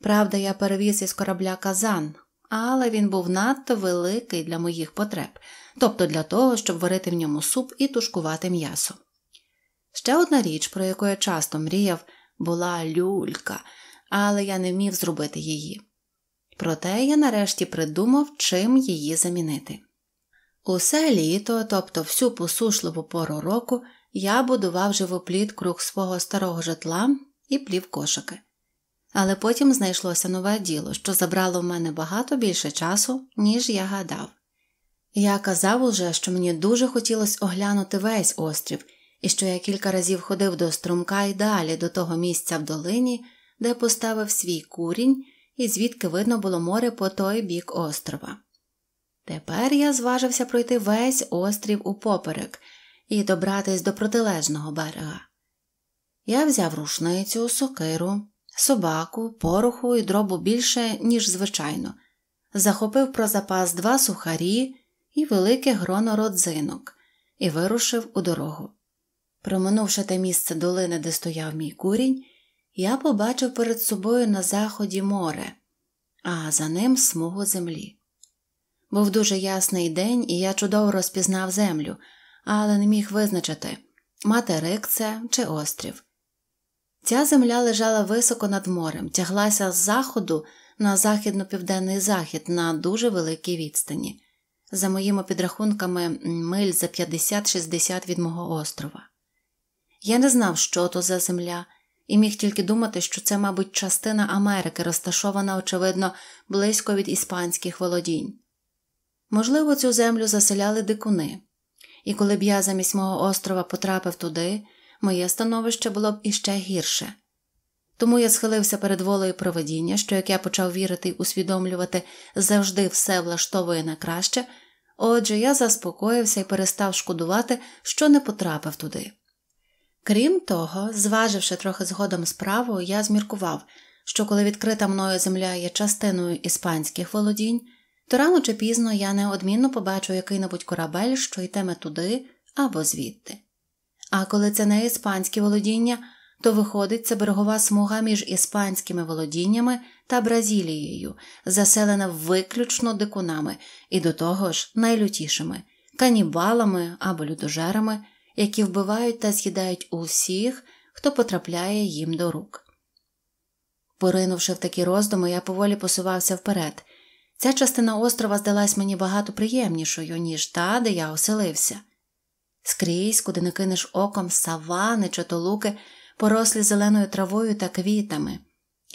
Правда, я перевіз із корабля казан, але він був надто великий для моїх потреб, тобто для того, щоб варити в ньому суп і тушкувати м'ясо. Ще одна річ, про яку я часто мріяв, була люлька, але я не вмів зробити її проте я нарешті придумав, чим її замінити. Усе літо, тобто всю посушливу пору року, я будував живоплід круг свого старого житла і плів кошики. Але потім знайшлося нове діло, що забрало в мене багато більше часу, ніж я гадав. Я казав уже, що мені дуже хотілося оглянути весь острів і що я кілька разів ходив до струмка і далі до того місця в долині, де поставив свій курінь і звідки видно було море по той бік острова. Тепер я зважився пройти весь острів упоперек і добратись до протилежного берега. Я взяв рушницю, сокиру, собаку, пороху і дробу більше, ніж звичайно, захопив про запас два сухарі і велике гроно родзинок і вирушив у дорогу. Проминувши те місце долини, де стояв мій курінь, я побачив перед собою на заході море, а за ним смугу землі. Був дуже ясний день, і я чудово розпізнав землю, але не міг визначити материк це чи острів. Ця земля лежала високо над морем, тяглася з заходу на західно-південний захід на дуже великій відстані, за моїми підрахунками, миль за 50-60 від мого острова. Я не знав, що то за земля і міг тільки думати, що це, мабуть, частина Америки, розташована, очевидно, близько від іспанських володінь. Можливо, цю землю заселяли дикуни, і коли б я замість мого острова потрапив туди, моє становище було б іще гірше. Тому я схилився перед волею проведіння, що як я почав вірити і усвідомлювати завжди все влаштовує на краще, отже я заспокоївся і перестав шкодувати, що не потрапив туди. Крім того, зваживши трохи згодом справу, я зміркував, що коли відкрита мною земля є частиною іспанських володінь, то рано чи пізно я неодмінно побачу який небудь корабель, що йтиме туди або звідти. А коли це не іспанські володіння, то виходить це берегова смуга між іспанськими володіннями та Бразилією, заселена виключно дикунами і до того ж найлютішими канібалами або людожерами, які вбивають та з'їдають усіх, хто потрапляє їм до рук. Поринувши в такі роздуми, я поволі посувався вперед. Ця частина острова здалась мені багато приємнішою, ніж та, де я оселився. Скрізь, куди не кинеш оком савани чи толуки, порослі зеленою травою та квітами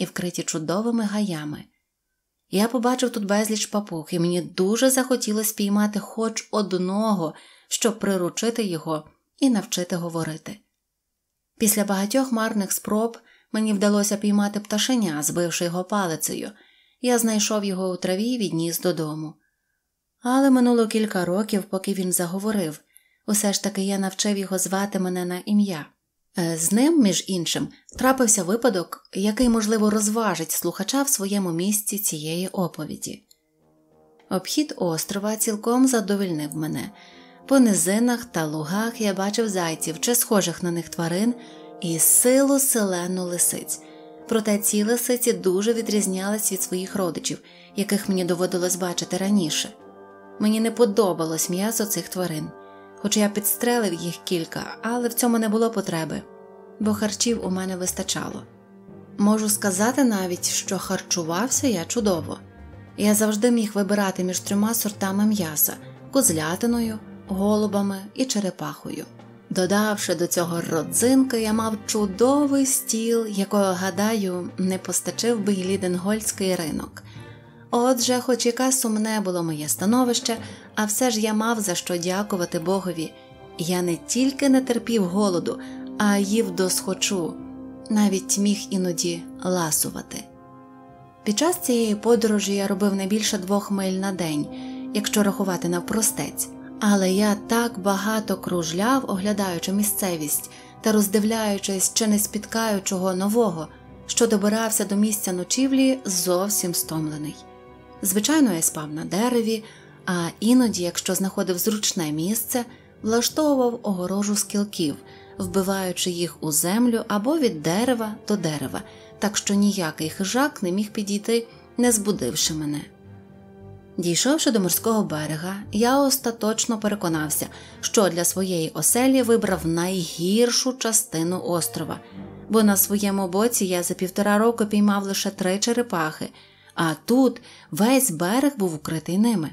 і вкриті чудовими гаями. Я побачив тут безліч папуг, і мені дуже захотілося спіймати хоч одного, щоб приручити його і навчити говорити. Після багатьох марних спроб мені вдалося піймати пташеня, збивши його палицею, я знайшов його у траві і відніс додому. Але минуло кілька років, поки він заговорив усе ж таки я навчив його звати мене на ім'я. Е, з ним, між іншим, трапився випадок, який, можливо, розважить слухача в своєму місці цієї оповіді. Обхід острова цілком задовільнив мене. По низинах та лугах я бачив зайців чи схожих на них тварин і силу селену лисиць. Проте ці лисиці дуже відрізнялись від своїх родичів, яких мені доводилось бачити раніше. Мені не подобалось м'ясо цих тварин, хоча я підстрелив їх кілька, але в цьому не було потреби, бо харчів у мене вистачало. Можу сказати навіть, що харчувався я чудово. Я завжди міг вибирати між трьома сортами м'яса козлятиною, голубами і черепахою. Додавши до цього родзинки, я мав чудовий стіл, якого, гадаю, не постачив би й ліденгольський ринок. Отже, хоч яке сумне було моє становище, а все ж я мав за що дякувати Богові. Я не тільки не терпів голоду, а їв досхочу, навіть міг іноді ласувати. Під час цієї подорожі я робив не більше двох миль на день, якщо рахувати навпростець. Але я так багато кружляв, оглядаючи місцевість та роздивляючись чи не спіткаю чого нового, що добирався до місця ночівлі зовсім стомлений. Звичайно, я спав на дереві, а іноді, якщо знаходив зручне місце, влаштовував огорожу з кілків, вбиваючи їх у землю або від дерева до дерева, так що ніякий хижак не міг підійти, не збудивши мене. Дійшовши до морського берега, я остаточно переконався, що для своєї оселі вибрав найгіршу частину острова, бо на своєму боці я за півтора року піймав лише три черепахи, а тут весь берег був укритий ними.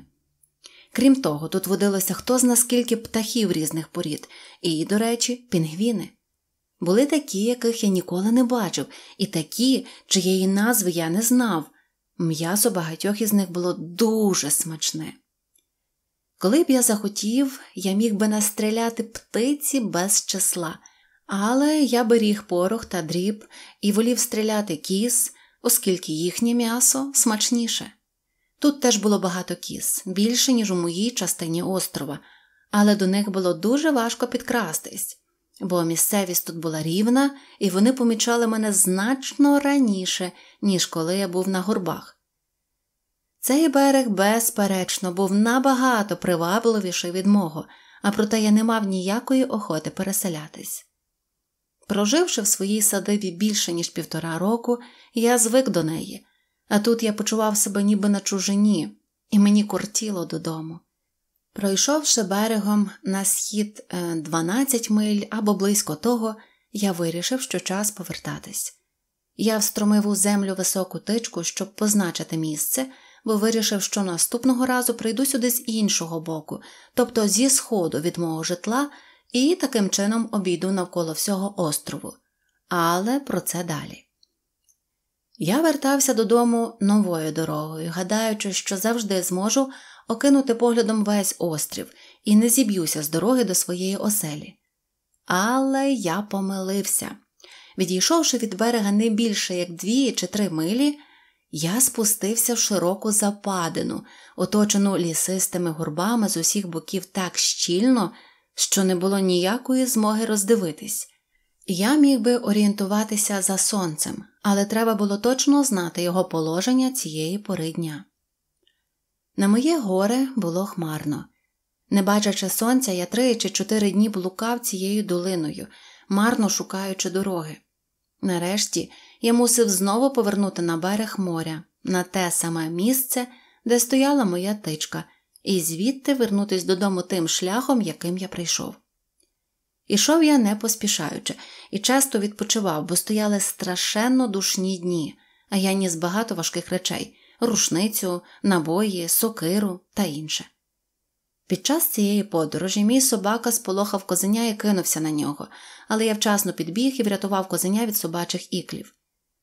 Крім того, тут водилося хто зна скільки птахів різних порід, і, до речі, пінгвіни. Були такі, яких я ніколи не бачив, і такі, чиєї назви я не знав. М'ясо багатьох із них було дуже смачне. Коли б я захотів, я міг би настріляти птиці без числа, але я беріг порох та дріб і волів стріляти кіз, оскільки їхнє м'ясо смачніше. Тут теж було багато кіз, більше, ніж у моїй частині острова, але до них було дуже важко підкрастись бо місцевість тут була рівна, і вони помічали мене значно раніше, ніж коли я був на горбах. Цей берег, безперечно, був набагато привабливіший від мого, а проте я не мав ніякої охоти переселятись. Проживши в своїй садибі більше ніж півтора року, я звик до неї, а тут я почував себе ніби на чужині, і мені кортіло додому. Пройшовши берегом на схід 12 е, миль або близько того, я вирішив, що час повертатись. Я встромив у землю високу тичку, щоб позначити місце, бо вирішив, що наступного разу прийду сюди з іншого боку, тобто зі сходу від мого житла, і таким чином обійду навколо всього острову. Але про це далі. Я вертався додому новою дорогою, гадаючи, що завжди зможу окинути поглядом весь острів і не зіб'юся з дороги до своєї оселі. Але я помилився. Відійшовши від берега не більше як дві чи три милі, я спустився в широку западину, оточену лісистими горбами з усіх боків так щільно, що не було ніякої змоги роздивитись. Я міг би орієнтуватися за сонцем, але треба було точно знати його положення цієї пори дня. На моє горе було хмарно. Не бачачи сонця, я три чи чотири дні блукав цією долиною, марно шукаючи дороги. Нарешті я мусив знову повернути на берег моря, на те саме місце, де стояла моя тичка, і звідти вернутися додому тим шляхом, яким я прийшов. Ішов я не поспішаючи і часто відпочивав, бо стояли страшенно душні дні, а я ніс багато важких речей рушницю, набої, сокиру та інше. Під час цієї подорожі мій собака сполохав козеня і кинувся на нього, але я вчасно підбіг і врятував козеня від собачих іклів.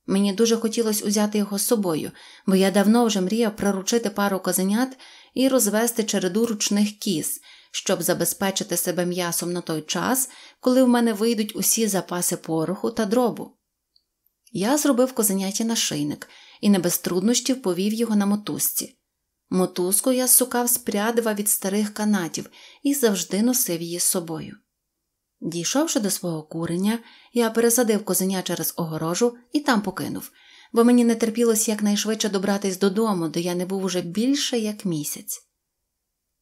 Мені дуже хотілося узяти його з собою, бо я давно вже мріяв приручити пару козенят і розвести череду ручних кіз, щоб забезпечити себе м'ясом на той час, коли в мене вийдуть усі запаси пороху та дробу. Я зробив козеняті на шийник і не без труднощів повів його на мотузці. Мотузку я сукав з прядива від старих канатів і завжди носив її з собою. Дійшовши до свого куреня, я пересадив козеня через огорожу і там покинув, бо мені не терпілось якнайшвидше добратись додому, де я не був уже більше як місяць.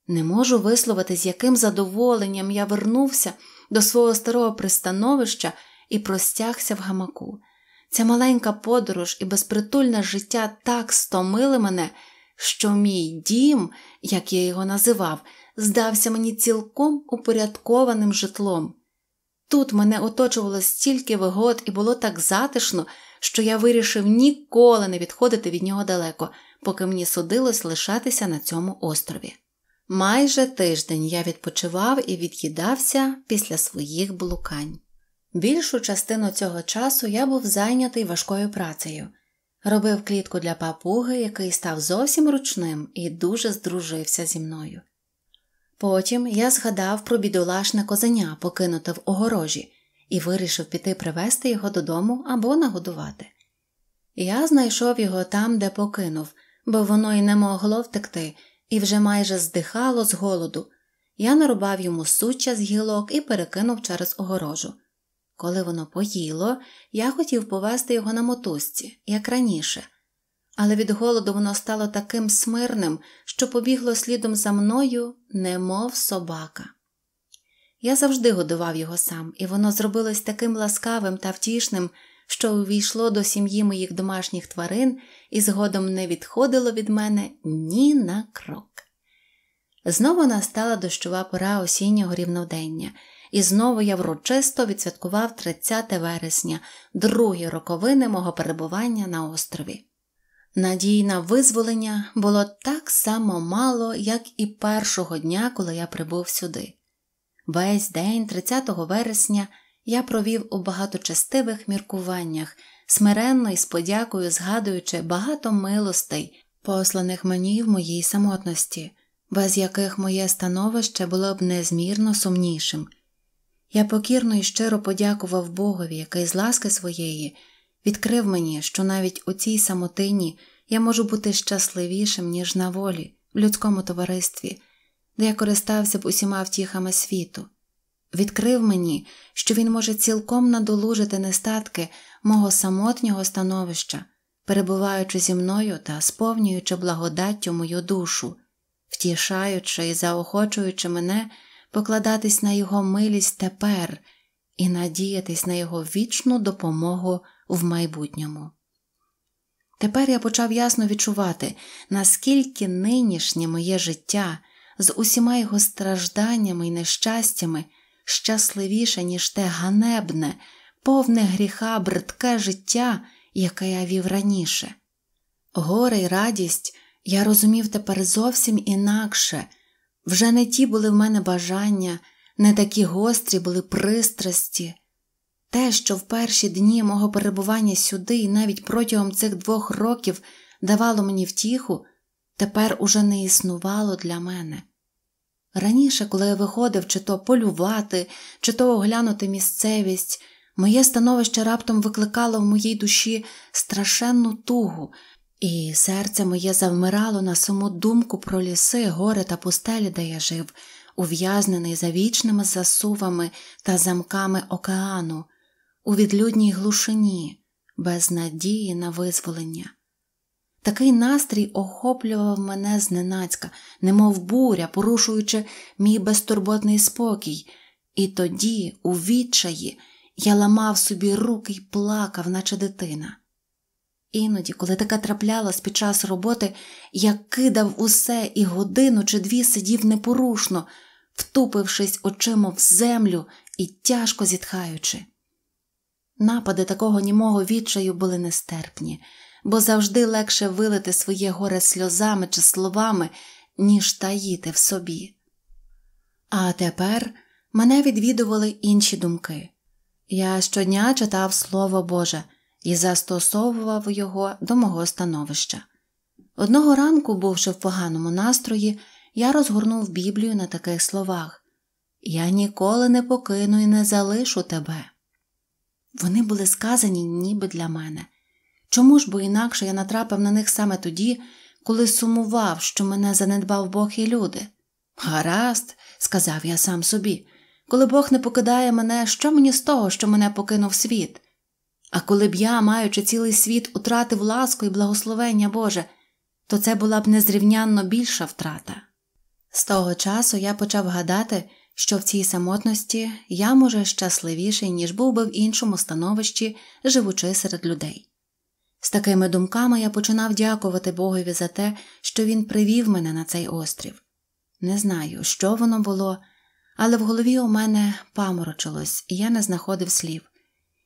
Не можу висловити, з яким задоволенням я вернувся до свого старого пристановища і простягся в гамаку. Ця маленька подорож і безпритульне життя так стомили мене, що мій дім, як я його називав, здався мені цілком упорядкованим житлом. Тут мене оточувало стільки вигод і було так затишно, що я вирішив ніколи не відходити від нього далеко, поки мені судилось лишатися на цьому острові. Майже тиждень я відпочивав і від'їдався після своїх блукань. Більшу частину цього часу я був зайнятий важкою працею, робив клітку для папуги, який став зовсім ручним і дуже здружився зі мною. Потім я згадав про бідолашне козеня, покинуте в огорожі, і вирішив піти привезти його додому або нагодувати. Я знайшов його там, де покинув, бо воно й не могло втекти, і вже майже здихало з голоду. Я нарубав йому суччя з гілок і перекинув через огорожу. Коли воно поїло, я хотів повести його на мотузці, як раніше, але від голоду воно стало таким смирним, що побігло слідом за мною, немов собака. Я завжди годував його сам, і воно зробилось таким ласкавим та втішним, що увійшло до сім'ї моїх домашніх тварин і згодом не відходило від мене ні на крок. Знову настала дощова пора осіннього рівнодення і знову я врочисто відсвяткував 30 вересня, другі роковини мого перебування на острові. Надій на визволення було так само мало, як і першого дня, коли я прибув сюди. Весь день, 30 вересня, я провів у багаточастивих міркуваннях, смиренно і з подякою згадуючи багато милостей, посланих мені в моїй самотності, без яких моє становище було б незмірно сумнішим. Я покірно і щиро подякував Богові, який з ласки своєї відкрив мені, що навіть у цій самотині я можу бути щасливішим, ніж на волі, в людському товаристві, де я користався б усіма втіхами світу, відкрив мені, що він може цілком надолужити нестатки мого самотнього становища, перебуваючи зі мною та сповнюючи благодаттю мою душу, втішаючи і заохочуючи мене покладатись на його милість тепер і надіятись на його вічну допомогу в майбутньому. Тепер я почав ясно відчувати, наскільки нинішнє моє життя з усіма його стражданнями і нещастями щасливіше, ніж те ганебне, повне гріха, бридке життя, яке я вів раніше. Горе й радість я розумів тепер зовсім інакше, вже не ті були в мене бажання, не такі гострі були пристрасті. Те, що в перші дні мого перебування сюди і навіть протягом цих двох років давало мені втіху, тепер уже не існувало для мене. Раніше, коли я виходив чи то полювати, чи то оглянути місцевість, моє становище раптом викликало в моїй душі страшенну тугу, і серце моє завмирало на саму думку про ліси, гори та пустелі, де я жив, ув'язнений за вічними засувами та замками океану, у відлюдній глушині, без надії на визволення. Такий настрій охоплював мене зненацька, немов буря, порушуючи мій безтурботний спокій, і тоді, у відчаї, я ламав собі руки й плакав, наче дитина. Іноді, коли таке траплялось під час роботи, я кидав усе і годину чи дві сидів непорушно, втупившись очима в землю і тяжко зітхаючи. Напади такого німого відчаю були нестерпні, бо завжди легше вилити своє горе сльозами чи словами, ніж таїти в собі. А тепер мене відвідували інші думки. Я щодня читав Слово Боже і застосовував його до мого становища. Одного ранку, бувши в поганому настрої, я розгорнув Біблію на таких словах Я ніколи не покину і не залишу тебе. Вони були сказані ніби для мене. Чому ж бо інакше я натрапив на них саме тоді, коли сумував, що мене занедбав Бог і люди? Гаразд, сказав я сам собі, коли Бог не покидає мене, що мені з того, що мене покинув світ? А коли б я, маючи цілий світ, утратив ласку і благословення Боже, то це була б незрівнянно більша втрата. З того часу я почав гадати, що в цій самотності я, може, щасливіший, ніж був би в іншому становищі, живучи серед людей. З такими думками я починав дякувати Богові за те, що він привів мене на цей острів. Не знаю, що воно було, але в голові у мене паморочилось, і я не знаходив слів.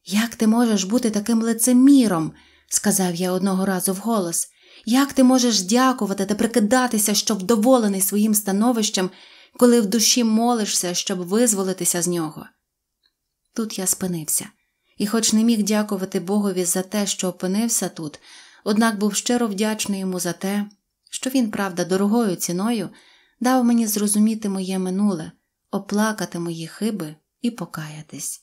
Як ти можеш бути таким лицеміром? сказав я одного разу вголос. Як ти можеш дякувати та прикидатися, що вдоволений своїм становищем, коли в душі молишся, щоб визволитися з нього? Тут я спинився, і, хоч не міг дякувати Богові за те, що опинився тут, однак був щиро вдячний йому за те, що він, правда, дорогою ціною дав мені зрозуміти моє минуле, оплакати мої хиби і покаятись.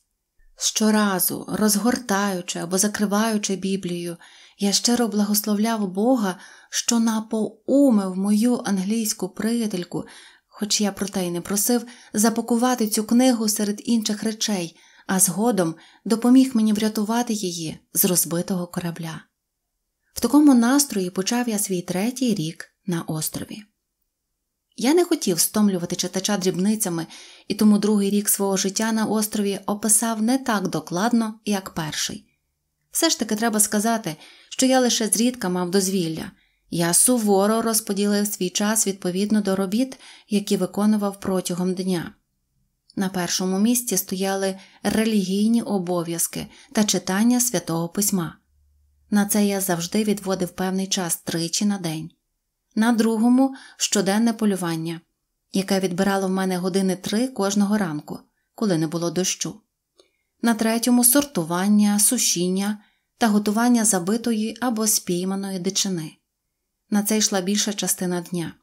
Щоразу, розгортаючи або закриваючи Біблію, я щиро благословляв Бога, що напоумив мою англійську приятельку, хоч я про те й не просив, запакувати цю книгу серед інших речей, а згодом допоміг мені врятувати її з розбитого корабля. В такому настрої почав я свій третій рік на острові. Я не хотів стомлювати читача дрібницями, і тому другий рік свого життя на острові описав не так докладно, як перший. Все ж таки треба сказати, що я лише зрідка мав дозвілля. Я суворо розподілив свій час відповідно до робіт, які виконував протягом дня. На першому місці стояли релігійні обов'язки та читання святого письма. На це я завжди відводив певний час тричі на день на другому щоденне полювання, яке відбирало в мене години три кожного ранку, коли не було дощу, на третьому сортування, сушіння та готування забитої або спійманої дичини. На це йшла більша частина дня.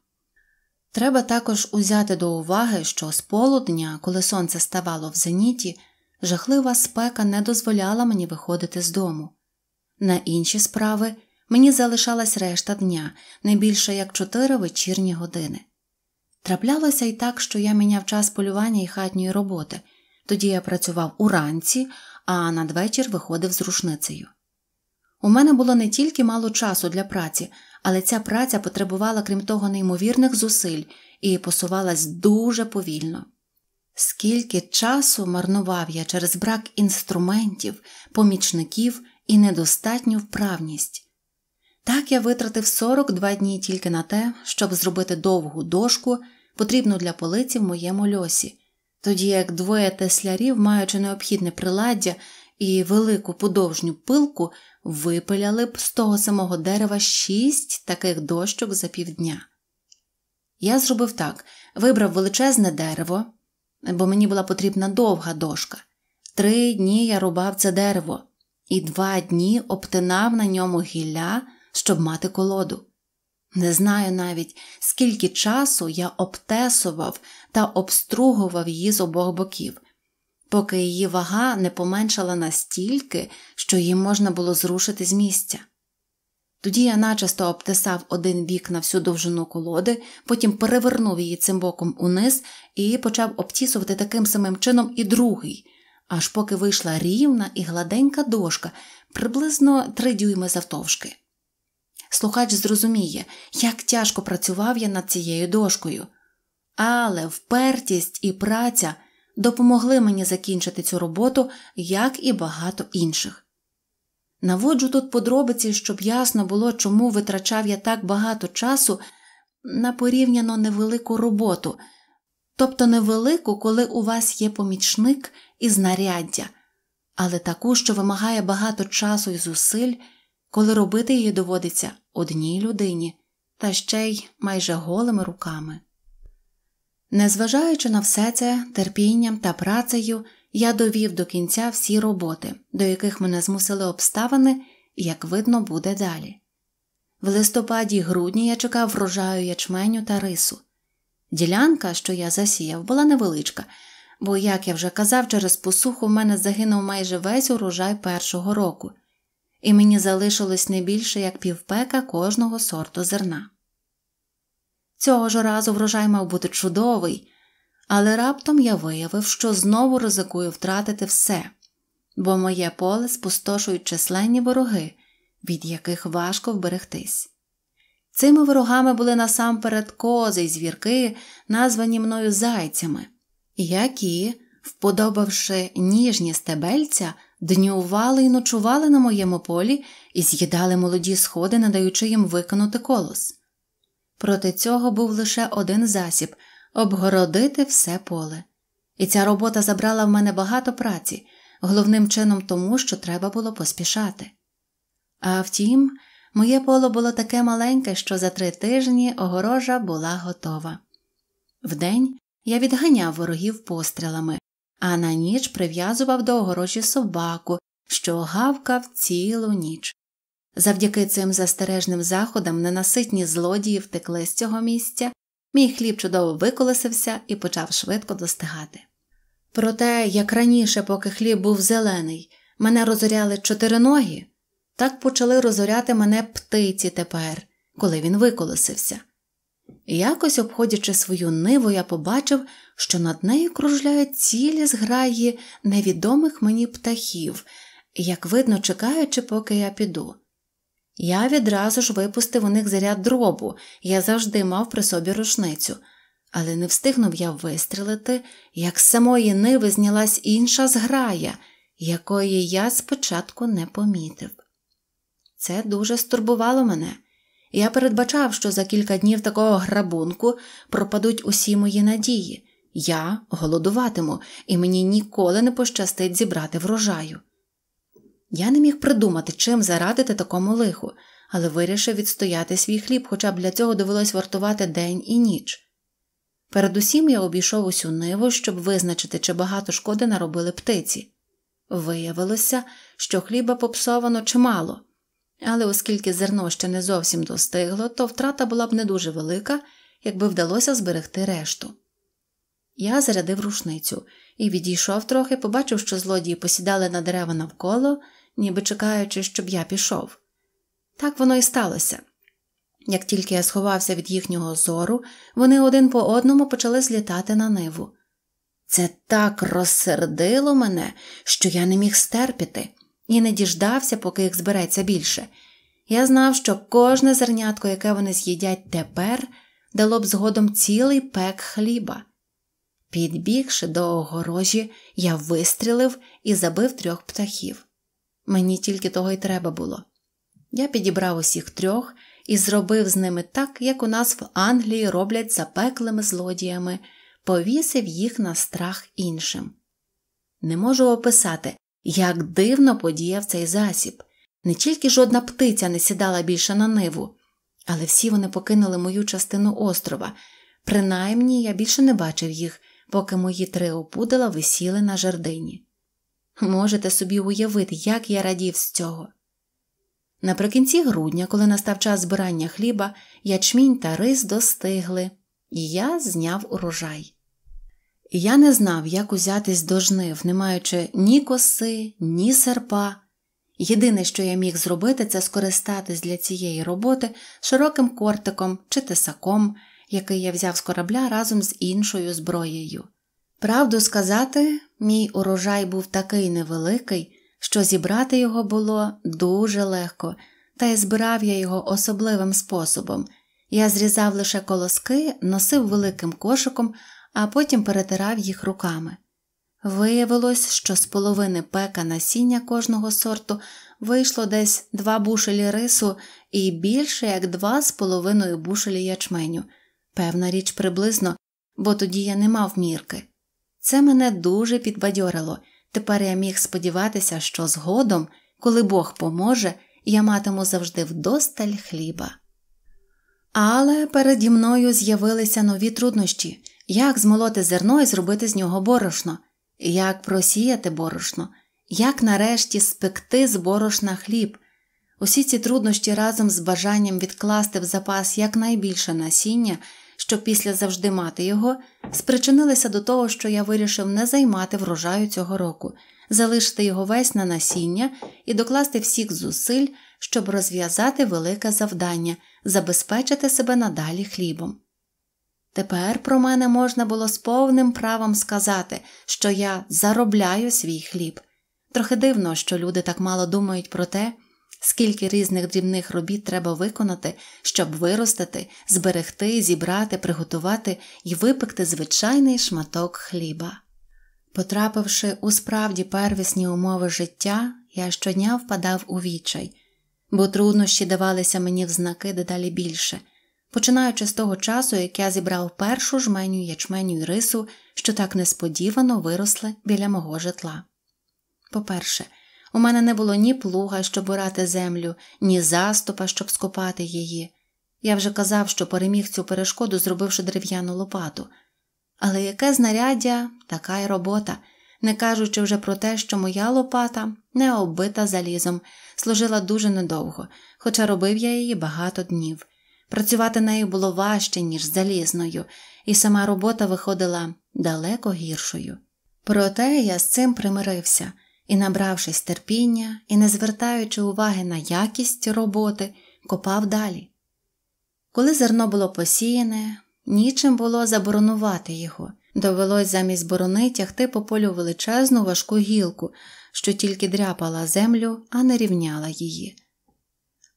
Треба також узяти до уваги, що з полудня, коли сонце ставало в зеніті, жахлива спека не дозволяла мені виходити з дому. На інші справи Мені залишалась решта дня, не більше як чотири вечірні години. Траплялося й так, що я міняв час полювання і хатньої роботи, тоді я працював уранці, а надвечір виходив з рушницею. У мене було не тільки мало часу для праці, але ця праця потребувала, крім того, неймовірних зусиль і посувалась дуже повільно. Скільки часу марнував я через брак інструментів, помічників і недостатню вправність. Так я витратив 42 дні тільки на те, щоб зробити довгу дошку, потрібну для полиці в моєму льосі, тоді як двоє теслярів, маючи необхідне приладдя і велику подовжню пилку, випиляли б з того самого дерева шість таких дощок за півдня. Я зробив так вибрав величезне дерево, бо мені була потрібна довга дошка. Три дні я рубав це дерево, і два дні обтинав на ньому гілля щоб мати колоду. Не знаю навіть, скільки часу я обтесував та обстругував її з обох боків, поки її вага не поменшала настільки, що її можна було зрушити з місця. Тоді я начисто обтесав один бік на всю довжину колоди, потім перевернув її цим боком униз і почав обтісувати таким самим чином і другий, аж поки вийшла рівна і гладенька дошка, приблизно три дюйми завтовшки слухач зрозуміє, як тяжко працював я над цією дошкою. Але впертість і праця допомогли мені закінчити цю роботу, як і багато інших. Наводжу тут подробиці, щоб ясно було, чому витрачав я так багато часу на порівняно невелику роботу, тобто невелику, коли у вас є помічник і знаряддя, але таку, що вимагає багато часу і зусиль коли робити її доводиться одній людині, та ще й майже голими руками. Незважаючи на все це, терпінням та працею я довів до кінця всі роботи, до яких мене змусили обставини, як видно буде далі. В листопаді грудні я чекав врожаю ячменю та рису. Ділянка, що я засіяв, була невеличка, бо, як я вже казав, через посуху в мене загинув майже весь урожай першого року і мені залишилось не більше як півпека кожного сорту зерна. Цього ж разу врожай мав бути чудовий, але раптом я виявив, що знову ризикую втратити все, бо моє поле спустошують численні вороги, від яких важко вберегтись. Цими ворогами були насамперед кози й звірки, названі мною зайцями, які, вподобавши ніжні стебельця, днювали і ночували на моєму полі і з'їдали молоді сходи, надаючи їм викинути колос. Проти цього був лише один засіб обгородити все поле. І ця робота забрала в мене багато праці, головним чином тому, що треба було поспішати. А втім, моє поле було таке маленьке, що за три тижні огорожа була готова. Вдень я відганяв ворогів пострілами, а на ніч прив'язував до огорожі собаку, що гавкав цілу ніч. Завдяки цим застережним заходам ненаситні злодії втекли з цього місця, мій хліб чудово виколесився і почав швидко достигати. Проте, як раніше, поки хліб був зелений, мене розоряли чотириногі, так почали розоряти мене птиці тепер, коли він виколосився. Якось, обходячи свою ниву, я побачив, що над нею кружляють цілі зграї невідомих мені птахів, як видно, чекаючи, поки я піду. Я відразу ж випустив у них заряд дробу, я завжди мав при собі рушницю, але не встигнув я вистрілити, як з самої ниви знялась інша зграя, якої я спочатку не помітив. Це дуже стурбувало мене. Я передбачав, що за кілька днів такого грабунку пропадуть усі мої надії. Я голодуватиму, і мені ніколи не пощастить зібрати врожаю. Я не міг придумати, чим зарадити такому лиху, але вирішив відстояти свій хліб, хоча б для цього довелось вартувати день і ніч. Передусім я обійшов усю ниву, щоб визначити, чи багато шкоди наробили птиці. Виявилося, що хліба попсовано чимало але оскільки зерно ще не зовсім достигло, то втрата була б не дуже велика, якби вдалося зберегти решту. Я зарядив рушницю і відійшов трохи, побачив, що злодії посідали на дерева навколо, ніби чекаючи, щоб я пішов. Так воно і сталося. Як тільки я сховався від їхнього зору, вони один по одному почали злітати на ниву. Це так розсердило мене, що я не міг стерпіти. І не діждався, поки їх збереться більше. Я знав, що кожне зернятко, яке вони з'їдять тепер, дало б згодом цілий пек хліба. Підбігши до огорожі, я вистрілив і забив трьох птахів. Мені тільки того й треба було. Я підібрав усіх трьох і зробив з ними так, як у нас в Англії роблять запеклими злодіями, повісив їх на страх іншим. Не можу описати, як дивно подіяв цей засіб. Не тільки жодна птиця не сідала більше на ниву, але всі вони покинули мою частину острова. Принаймні я більше не бачив їх, поки мої три опудала висіли на жердині. Можете собі уявити, як я радів з цього. Наприкінці грудня, коли настав час збирання хліба, ячмінь та рис достигли, і я зняв урожай. Я не знав, як узятись до жнив, не маючи ні коси, ні серпа. Єдине, що я міг зробити, це скористатись для цієї роботи широким кортиком чи тесаком, який я взяв з корабля разом з іншою зброєю. Правду сказати, мій урожай був такий невеликий, що зібрати його було дуже легко, та й збирав я його особливим способом. Я зрізав лише колоски, носив великим кошиком, а потім перетирав їх руками. Виявилось, що з половини пека насіння кожного сорту вийшло десь два бушелі рису і більше як два з половиною бушелі ячменю, певна річ приблизно, бо тоді я не мав мірки. Це мене дуже підбадьорило, тепер я міг сподіватися, що згодом, коли Бог поможе, я матиму завжди вдосталь хліба. Але переді мною з'явилися нові труднощі як змолоти зерно і зробити з нього борошно, як просіяти борошно, як нарешті спекти з борошна хліб. Усі ці труднощі разом з бажанням відкласти в запас якнайбільше насіння, щоб після завжди мати його, спричинилися до того, що я вирішив не займати врожаю цього року, залишити його весь на насіння і докласти всіх зусиль, щоб розв'язати велике завдання, забезпечити себе надалі хлібом. Тепер про мене можна було з повним правом сказати, що я заробляю свій хліб. Трохи дивно, що люди так мало думають про те, скільки різних дрібних робіт треба виконати, щоб виростити, зберегти, зібрати, приготувати і випекти звичайний шматок хліба. Потрапивши у справді первісні умови життя, я щодня впадав у відчай, бо труднощі давалися мені в знаки дедалі більше починаючи з того часу, як я зібрав першу жменю ячменю і рису, що так несподівано виросли біля мого житла. По перше, у мене не було ні плуга, щоб орати землю, ні заступа, щоб скопати її. Я вже казав, що переміг цю перешкоду, зробивши дерев'яну лопату. Але яке знаряддя, така й робота, не кажучи вже про те, що моя лопата, не оббита залізом, служила дуже недовго, хоча робив я її багато днів. Працювати нею було важче, ніж залізною, і сама робота виходила далеко гіршою. Проте я з цим примирився і, набравшись терпіння і не звертаючи уваги на якість роботи, копав далі. Коли зерно було посіяне, нічим було заборонувати його. Довелось замість борони тягти по полю величезну важку гілку, що тільки дряпала землю, а не рівняла її.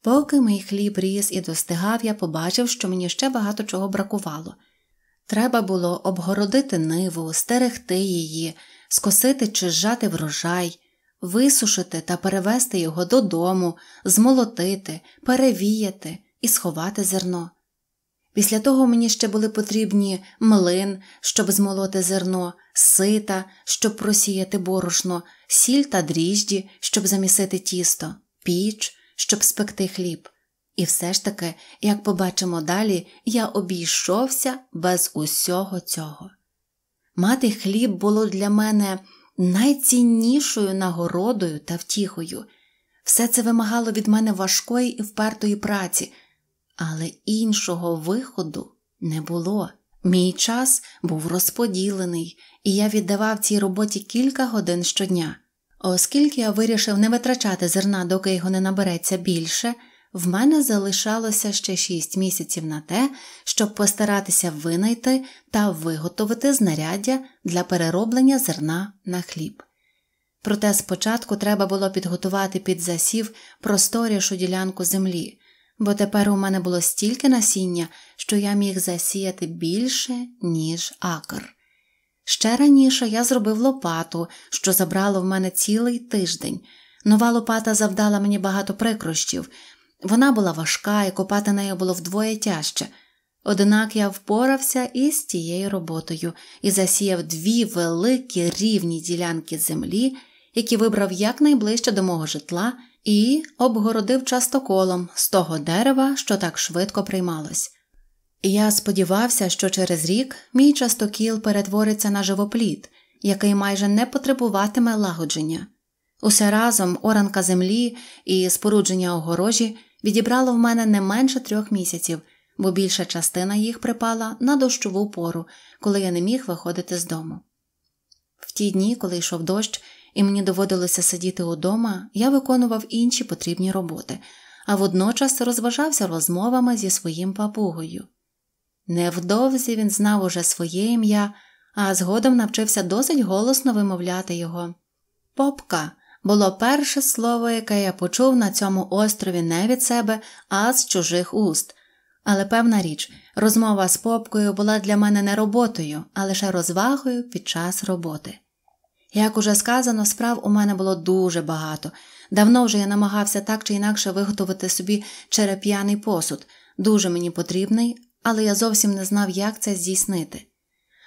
Поки мій хліб ріс і достигав, я побачив, що мені ще багато чого бракувало. Треба було обгородити ниву, стерегти її, скосити чи зжати врожай, висушити та перевести його додому, змолотити, перевіяти і сховати зерно. Після того мені ще були потрібні млин, щоб змолоти зерно, сита, щоб просіяти борошно, сіль та дріжджі, щоб замісити тісто, піч щоб спекти хліб. І все ж таки, як побачимо далі, я обійшовся без усього цього. Мати хліб було для мене найціннішою нагородою та втіхою. Все це вимагало від мене важкої і впертої праці, але іншого виходу не було. Мій час був розподілений, і я віддавав цій роботі кілька годин щодня. Оскільки я вирішив не витрачати зерна, доки його не набереться більше, в мене залишалося ще шість місяців на те, щоб постаратися винайти та виготовити знаряддя для перероблення зерна на хліб. Проте спочатку треба було підготувати під засів просторішу ділянку землі, бо тепер у мене було стільки насіння, що я міг засіяти більше, ніж акр. Ще раніше я зробив лопату, що забрало в мене цілий тиждень. Нова лопата завдала мені багато прикрощів. Вона була важка і копати нею було вдвоє тяжче. Однак я впорався із тією роботою і засіяв дві великі рівні ділянки землі, які вибрав якнайближче до мого житла, і обгородив частоколом з того дерева, що так швидко приймалось. Я сподівався, що через рік мій частокіл перетвориться на живоплід, який майже не потребуватиме лагодження. Усе разом оранка землі і спорудження огорожі відібрало в мене не менше трьох місяців, бо більша частина їх припала на дощову пору, коли я не міг виходити з дому. В ті дні, коли йшов дощ, і мені доводилося сидіти удома, я виконував інші потрібні роботи, а водночас розважався розмовами зі своїм папугою. Невдовзі він знав уже своє ім'я, а згодом навчився досить голосно вимовляти його. Попка було перше слово, яке я почув на цьому острові не від себе, а з чужих уст. Але певна річ, розмова з попкою була для мене не роботою, а лише розвагою під час роботи. Як уже сказано, справ у мене було дуже багато. Давно вже я намагався так чи інакше виготовити собі череп'яний посуд, дуже мені потрібний, але я зовсім не знав, як це здійснити.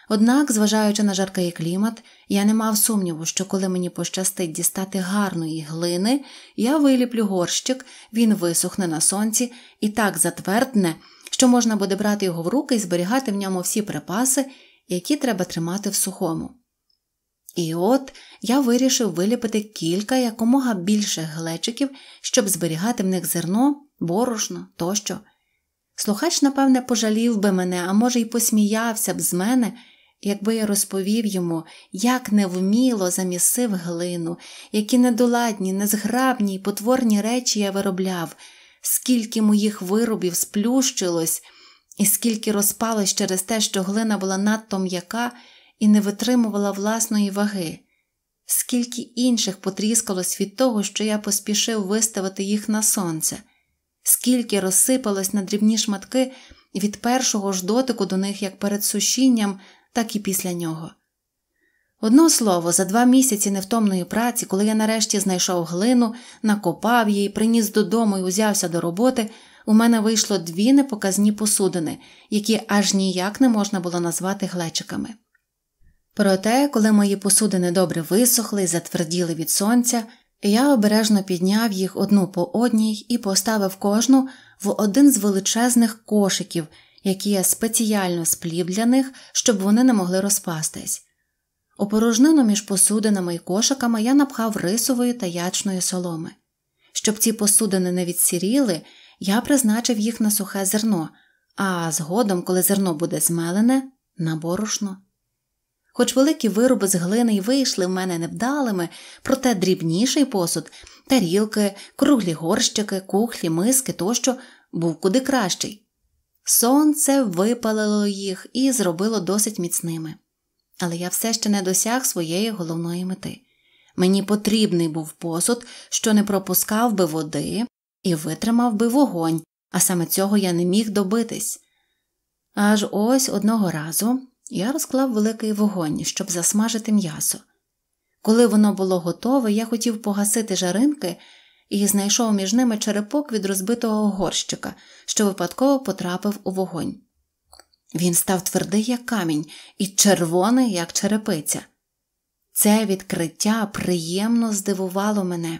Однак, зважаючи на жаркий клімат, я не мав сумніву, що коли мені пощастить дістати гарної глини, я виліплю горщик, він висохне на сонці і так затвердне, що можна буде брати його в руки і зберігати в ньому всі припаси, які треба тримати в сухому. І от я вирішив виліпити кілька якомога більше глечиків, щоб зберігати в них зерно, борошно тощо. Слухач, напевне, пожалів би мене, а може, й посміявся б з мене, якби я розповів йому, як невміло замісив глину, які недоладні, незграбні й потворні речі я виробляв, скільки моїх виробів сплющилось, і скільки розпалось через те, що глина була надто м'яка і не витримувала власної ваги, скільки інших потріскалось від того, що я поспішив виставити їх на сонце скільки розсипалось на дрібні шматки від першого ж дотику до них як перед сушінням, так і після нього. Одно слово, за два місяці невтомної праці, коли я нарешті знайшов глину, накопав її, приніс додому і узявся до роботи, у мене вийшло дві непоказні посудини, які аж ніяк не можна було назвати глечиками. Проте, коли мої посудини добре висохли і затверділи від сонця, я обережно підняв їх одну по одній і поставив кожну в один з величезних кошиків, які я спеціально сплів для них, щоб вони не могли розпастись. У порожнину між посудинами і кошиками я напхав рисової та ячної соломи. Щоб ці посудини не відсіріли, я призначив їх на сухе зерно, а згодом, коли зерно буде змелене, на борошно. Хоч великі вироби з глини й вийшли в мене невдалими, проте дрібніший посуд, тарілки, круглі горщики, кухлі, миски тощо був куди кращий. Сонце випалило їх і зробило досить міцними. Але я все ще не досяг своєї головної мети. Мені потрібний був посуд, що не пропускав би води і витримав би вогонь, а саме цього я не міг добитись. Аж ось одного разу я розклав великий вогонь, щоб засмажити м'ясо. Коли воно було готове, я хотів погасити жаринки і знайшов між ними черепок від розбитого горщика, що випадково потрапив у вогонь. Він став твердий, як камінь, і червоний, як черепиця. Це відкриття приємно здивувало мене,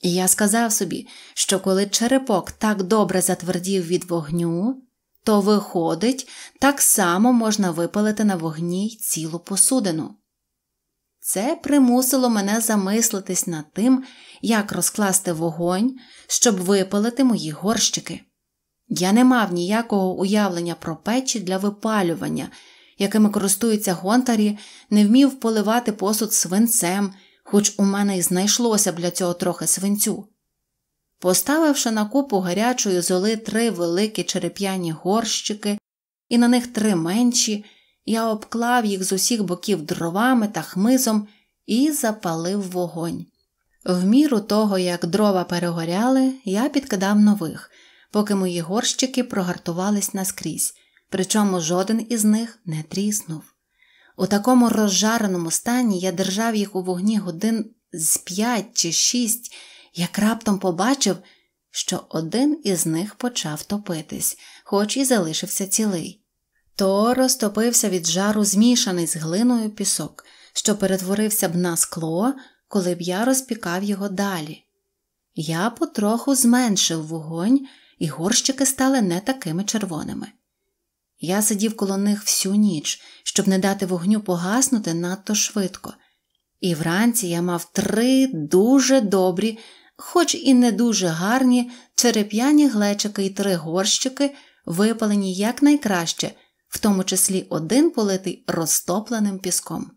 і я сказав собі, що коли черепок так добре затвердів від вогню, то виходить, так само можна випалити на вогні й цілу посудину. Це примусило мене замислитись над тим, як розкласти вогонь, щоб випалити мої горщики. Я не мав ніякого уявлення про печі для випалювання, якими користуються гонтарі, не вмів поливати посуд свинцем, хоч у мене й знайшлося б для цього трохи свинцю. Поставивши на купу гарячої золи три великі череп'яні горщики і на них три менші, я обклав їх з усіх боків дровами та хмизом і запалив вогонь. В міру того, як дрова перегоряли, я підкидав нових, поки мої горщики прогартувались наскрізь, причому жоден із них не тріснув. У такому розжареному стані я держав їх у вогні годин з п'ять чи шість як раптом побачив, що один із них почав топитись, хоч і залишився цілий. То розтопився від жару змішаний з глиною пісок, що перетворився б на скло, коли б я розпікав його далі. Я потроху зменшив вогонь, і горщики стали не такими червоними. Я сидів коло них всю ніч, щоб не дати вогню погаснути надто швидко, і вранці я мав три дуже добрі хоч і не дуже гарні череп'яні глечики і три горщики, випалені якнайкраще, в тому числі один политий розтопленим піском.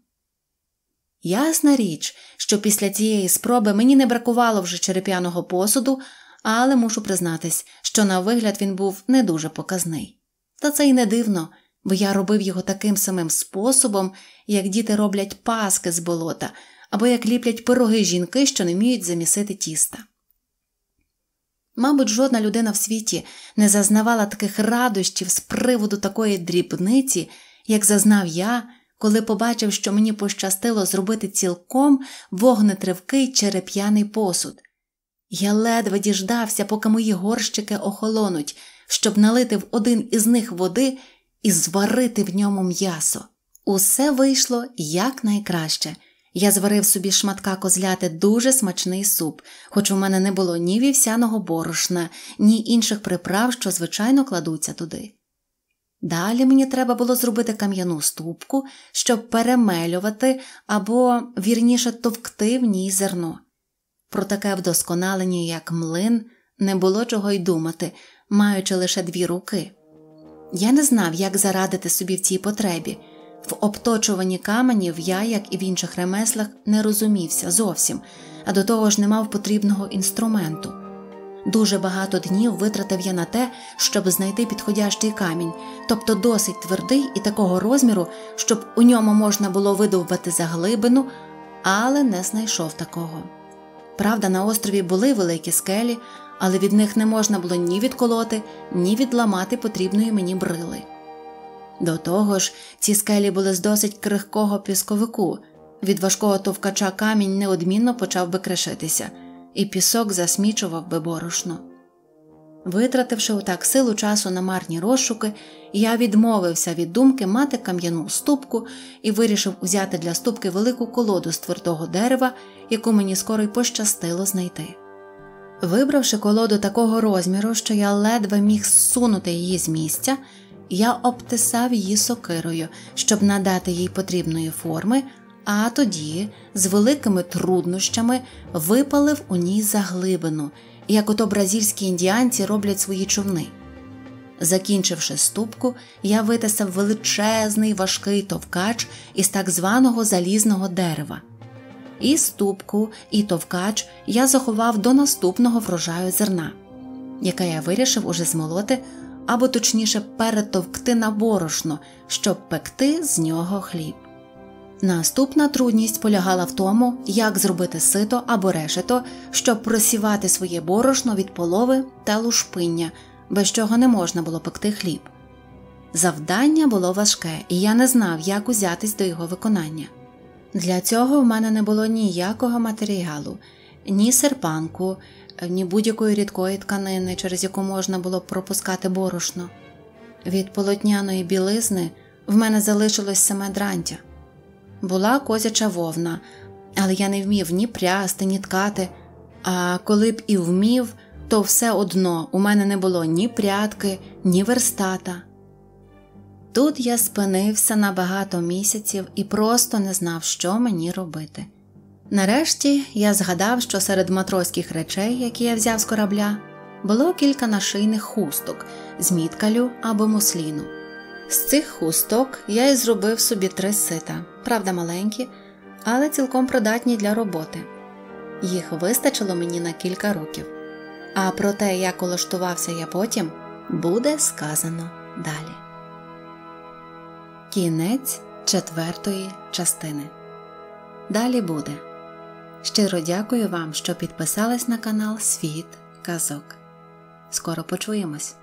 Ясна річ, що після цієї спроби мені не бракувало вже череп'яного посуду, але мушу признатись, що на вигляд він був не дуже показний. Та це й не дивно, бо я робив його таким самим способом, як діти роблять паски з болота або як ліплять пироги жінки, що не вміють замісити тіста. Мабуть, жодна людина в світі не зазнавала таких радощів з приводу такої дрібниці, як зазнав я, коли побачив, що мені пощастило зробити цілком вогнетривкий череп'яний посуд. Я ледве діждався, поки мої горщики охолонуть, щоб налити в один із них води і зварити в ньому м'ясо. Усе вийшло якнайкраще. Я зварив собі шматка козляти дуже смачний суп, хоч у мене не було ні вівсяного борошна, ні інших приправ, що звичайно кладуться туди. Далі мені треба було зробити кам'яну ступку, щоб перемелювати або, вірніше, товкти в ній зерно. Про таке вдосконалення, як млин, не було чого й думати, маючи лише дві руки. Я не знав, як зарадити собі в цій потребі. В обточуванні каменів я, як і в інших ремеслах, не розумівся зовсім, а до того ж не мав потрібного інструменту. Дуже багато днів витратив я на те, щоб знайти підходящий камінь, тобто досить твердий і такого розміру, щоб у ньому можна було видовбати заглибину, але не знайшов такого. Правда, на острові були великі скелі, але від них не можна було ні відколоти, ні відламати потрібної мені брили. До того ж, ці скелі були з досить крихкого пісковику, від важкого товкача камінь неодмінно почав би кришитися, і пісок засмічував би борошно. Витративши отак силу часу на марні розшуки, я відмовився від думки мати кам'яну ступку і вирішив узяти для ступки велику колоду з твердого дерева, яку мені скоро й пощастило знайти. Вибравши колоду такого розміру, що я ледве міг зсунути її з місця, я обтисав її сокирою, щоб надати їй потрібної форми, а тоді з великими труднощами випалив у ній заглибину, як ото бразильські індіанці роблять свої човни. Закінчивши ступку, я витисав величезний важкий товкач із так званого залізного дерева. І ступку, і товкач я заховав до наступного врожаю зерна, яке я вирішив уже змолоти або точніше перетовкти на борошно, щоб пекти з нього хліб. Наступна трудність полягала в тому, як зробити сито або решето, щоб просівати своє борошно від полови та лушпиння, без чого не можна було пекти хліб. Завдання було важке, і я не знав, як узятись до його виконання. Для цього в мене не було ніякого матеріалу, ні серпанку, ні будь-якої рідкої тканини, через яку можна було б пропускати борошно. Від полотняної білизни в мене залишилось саме дрантя. Була козяча вовна, але я не вмів ні прясти, ні ткати. А коли б і вмів, то все одно у мене не було ні прятки, ні верстата. Тут я спинився на багато місяців і просто не знав, що мені робити. Нарешті я згадав, що серед матроських речей, які я взяв з корабля, було кілька нашийних хусток з міткалю або мусліну. З цих хусток я і зробив собі три сита, правда маленькі, але цілком придатні для роботи. Їх вистачило мені на кілька років. А про те, як улаштувався я потім, буде сказано далі. Кінець четвертої частини. Далі буде. Щиро дякую вам, що підписались на канал Світ Казок. Скоро почуємось!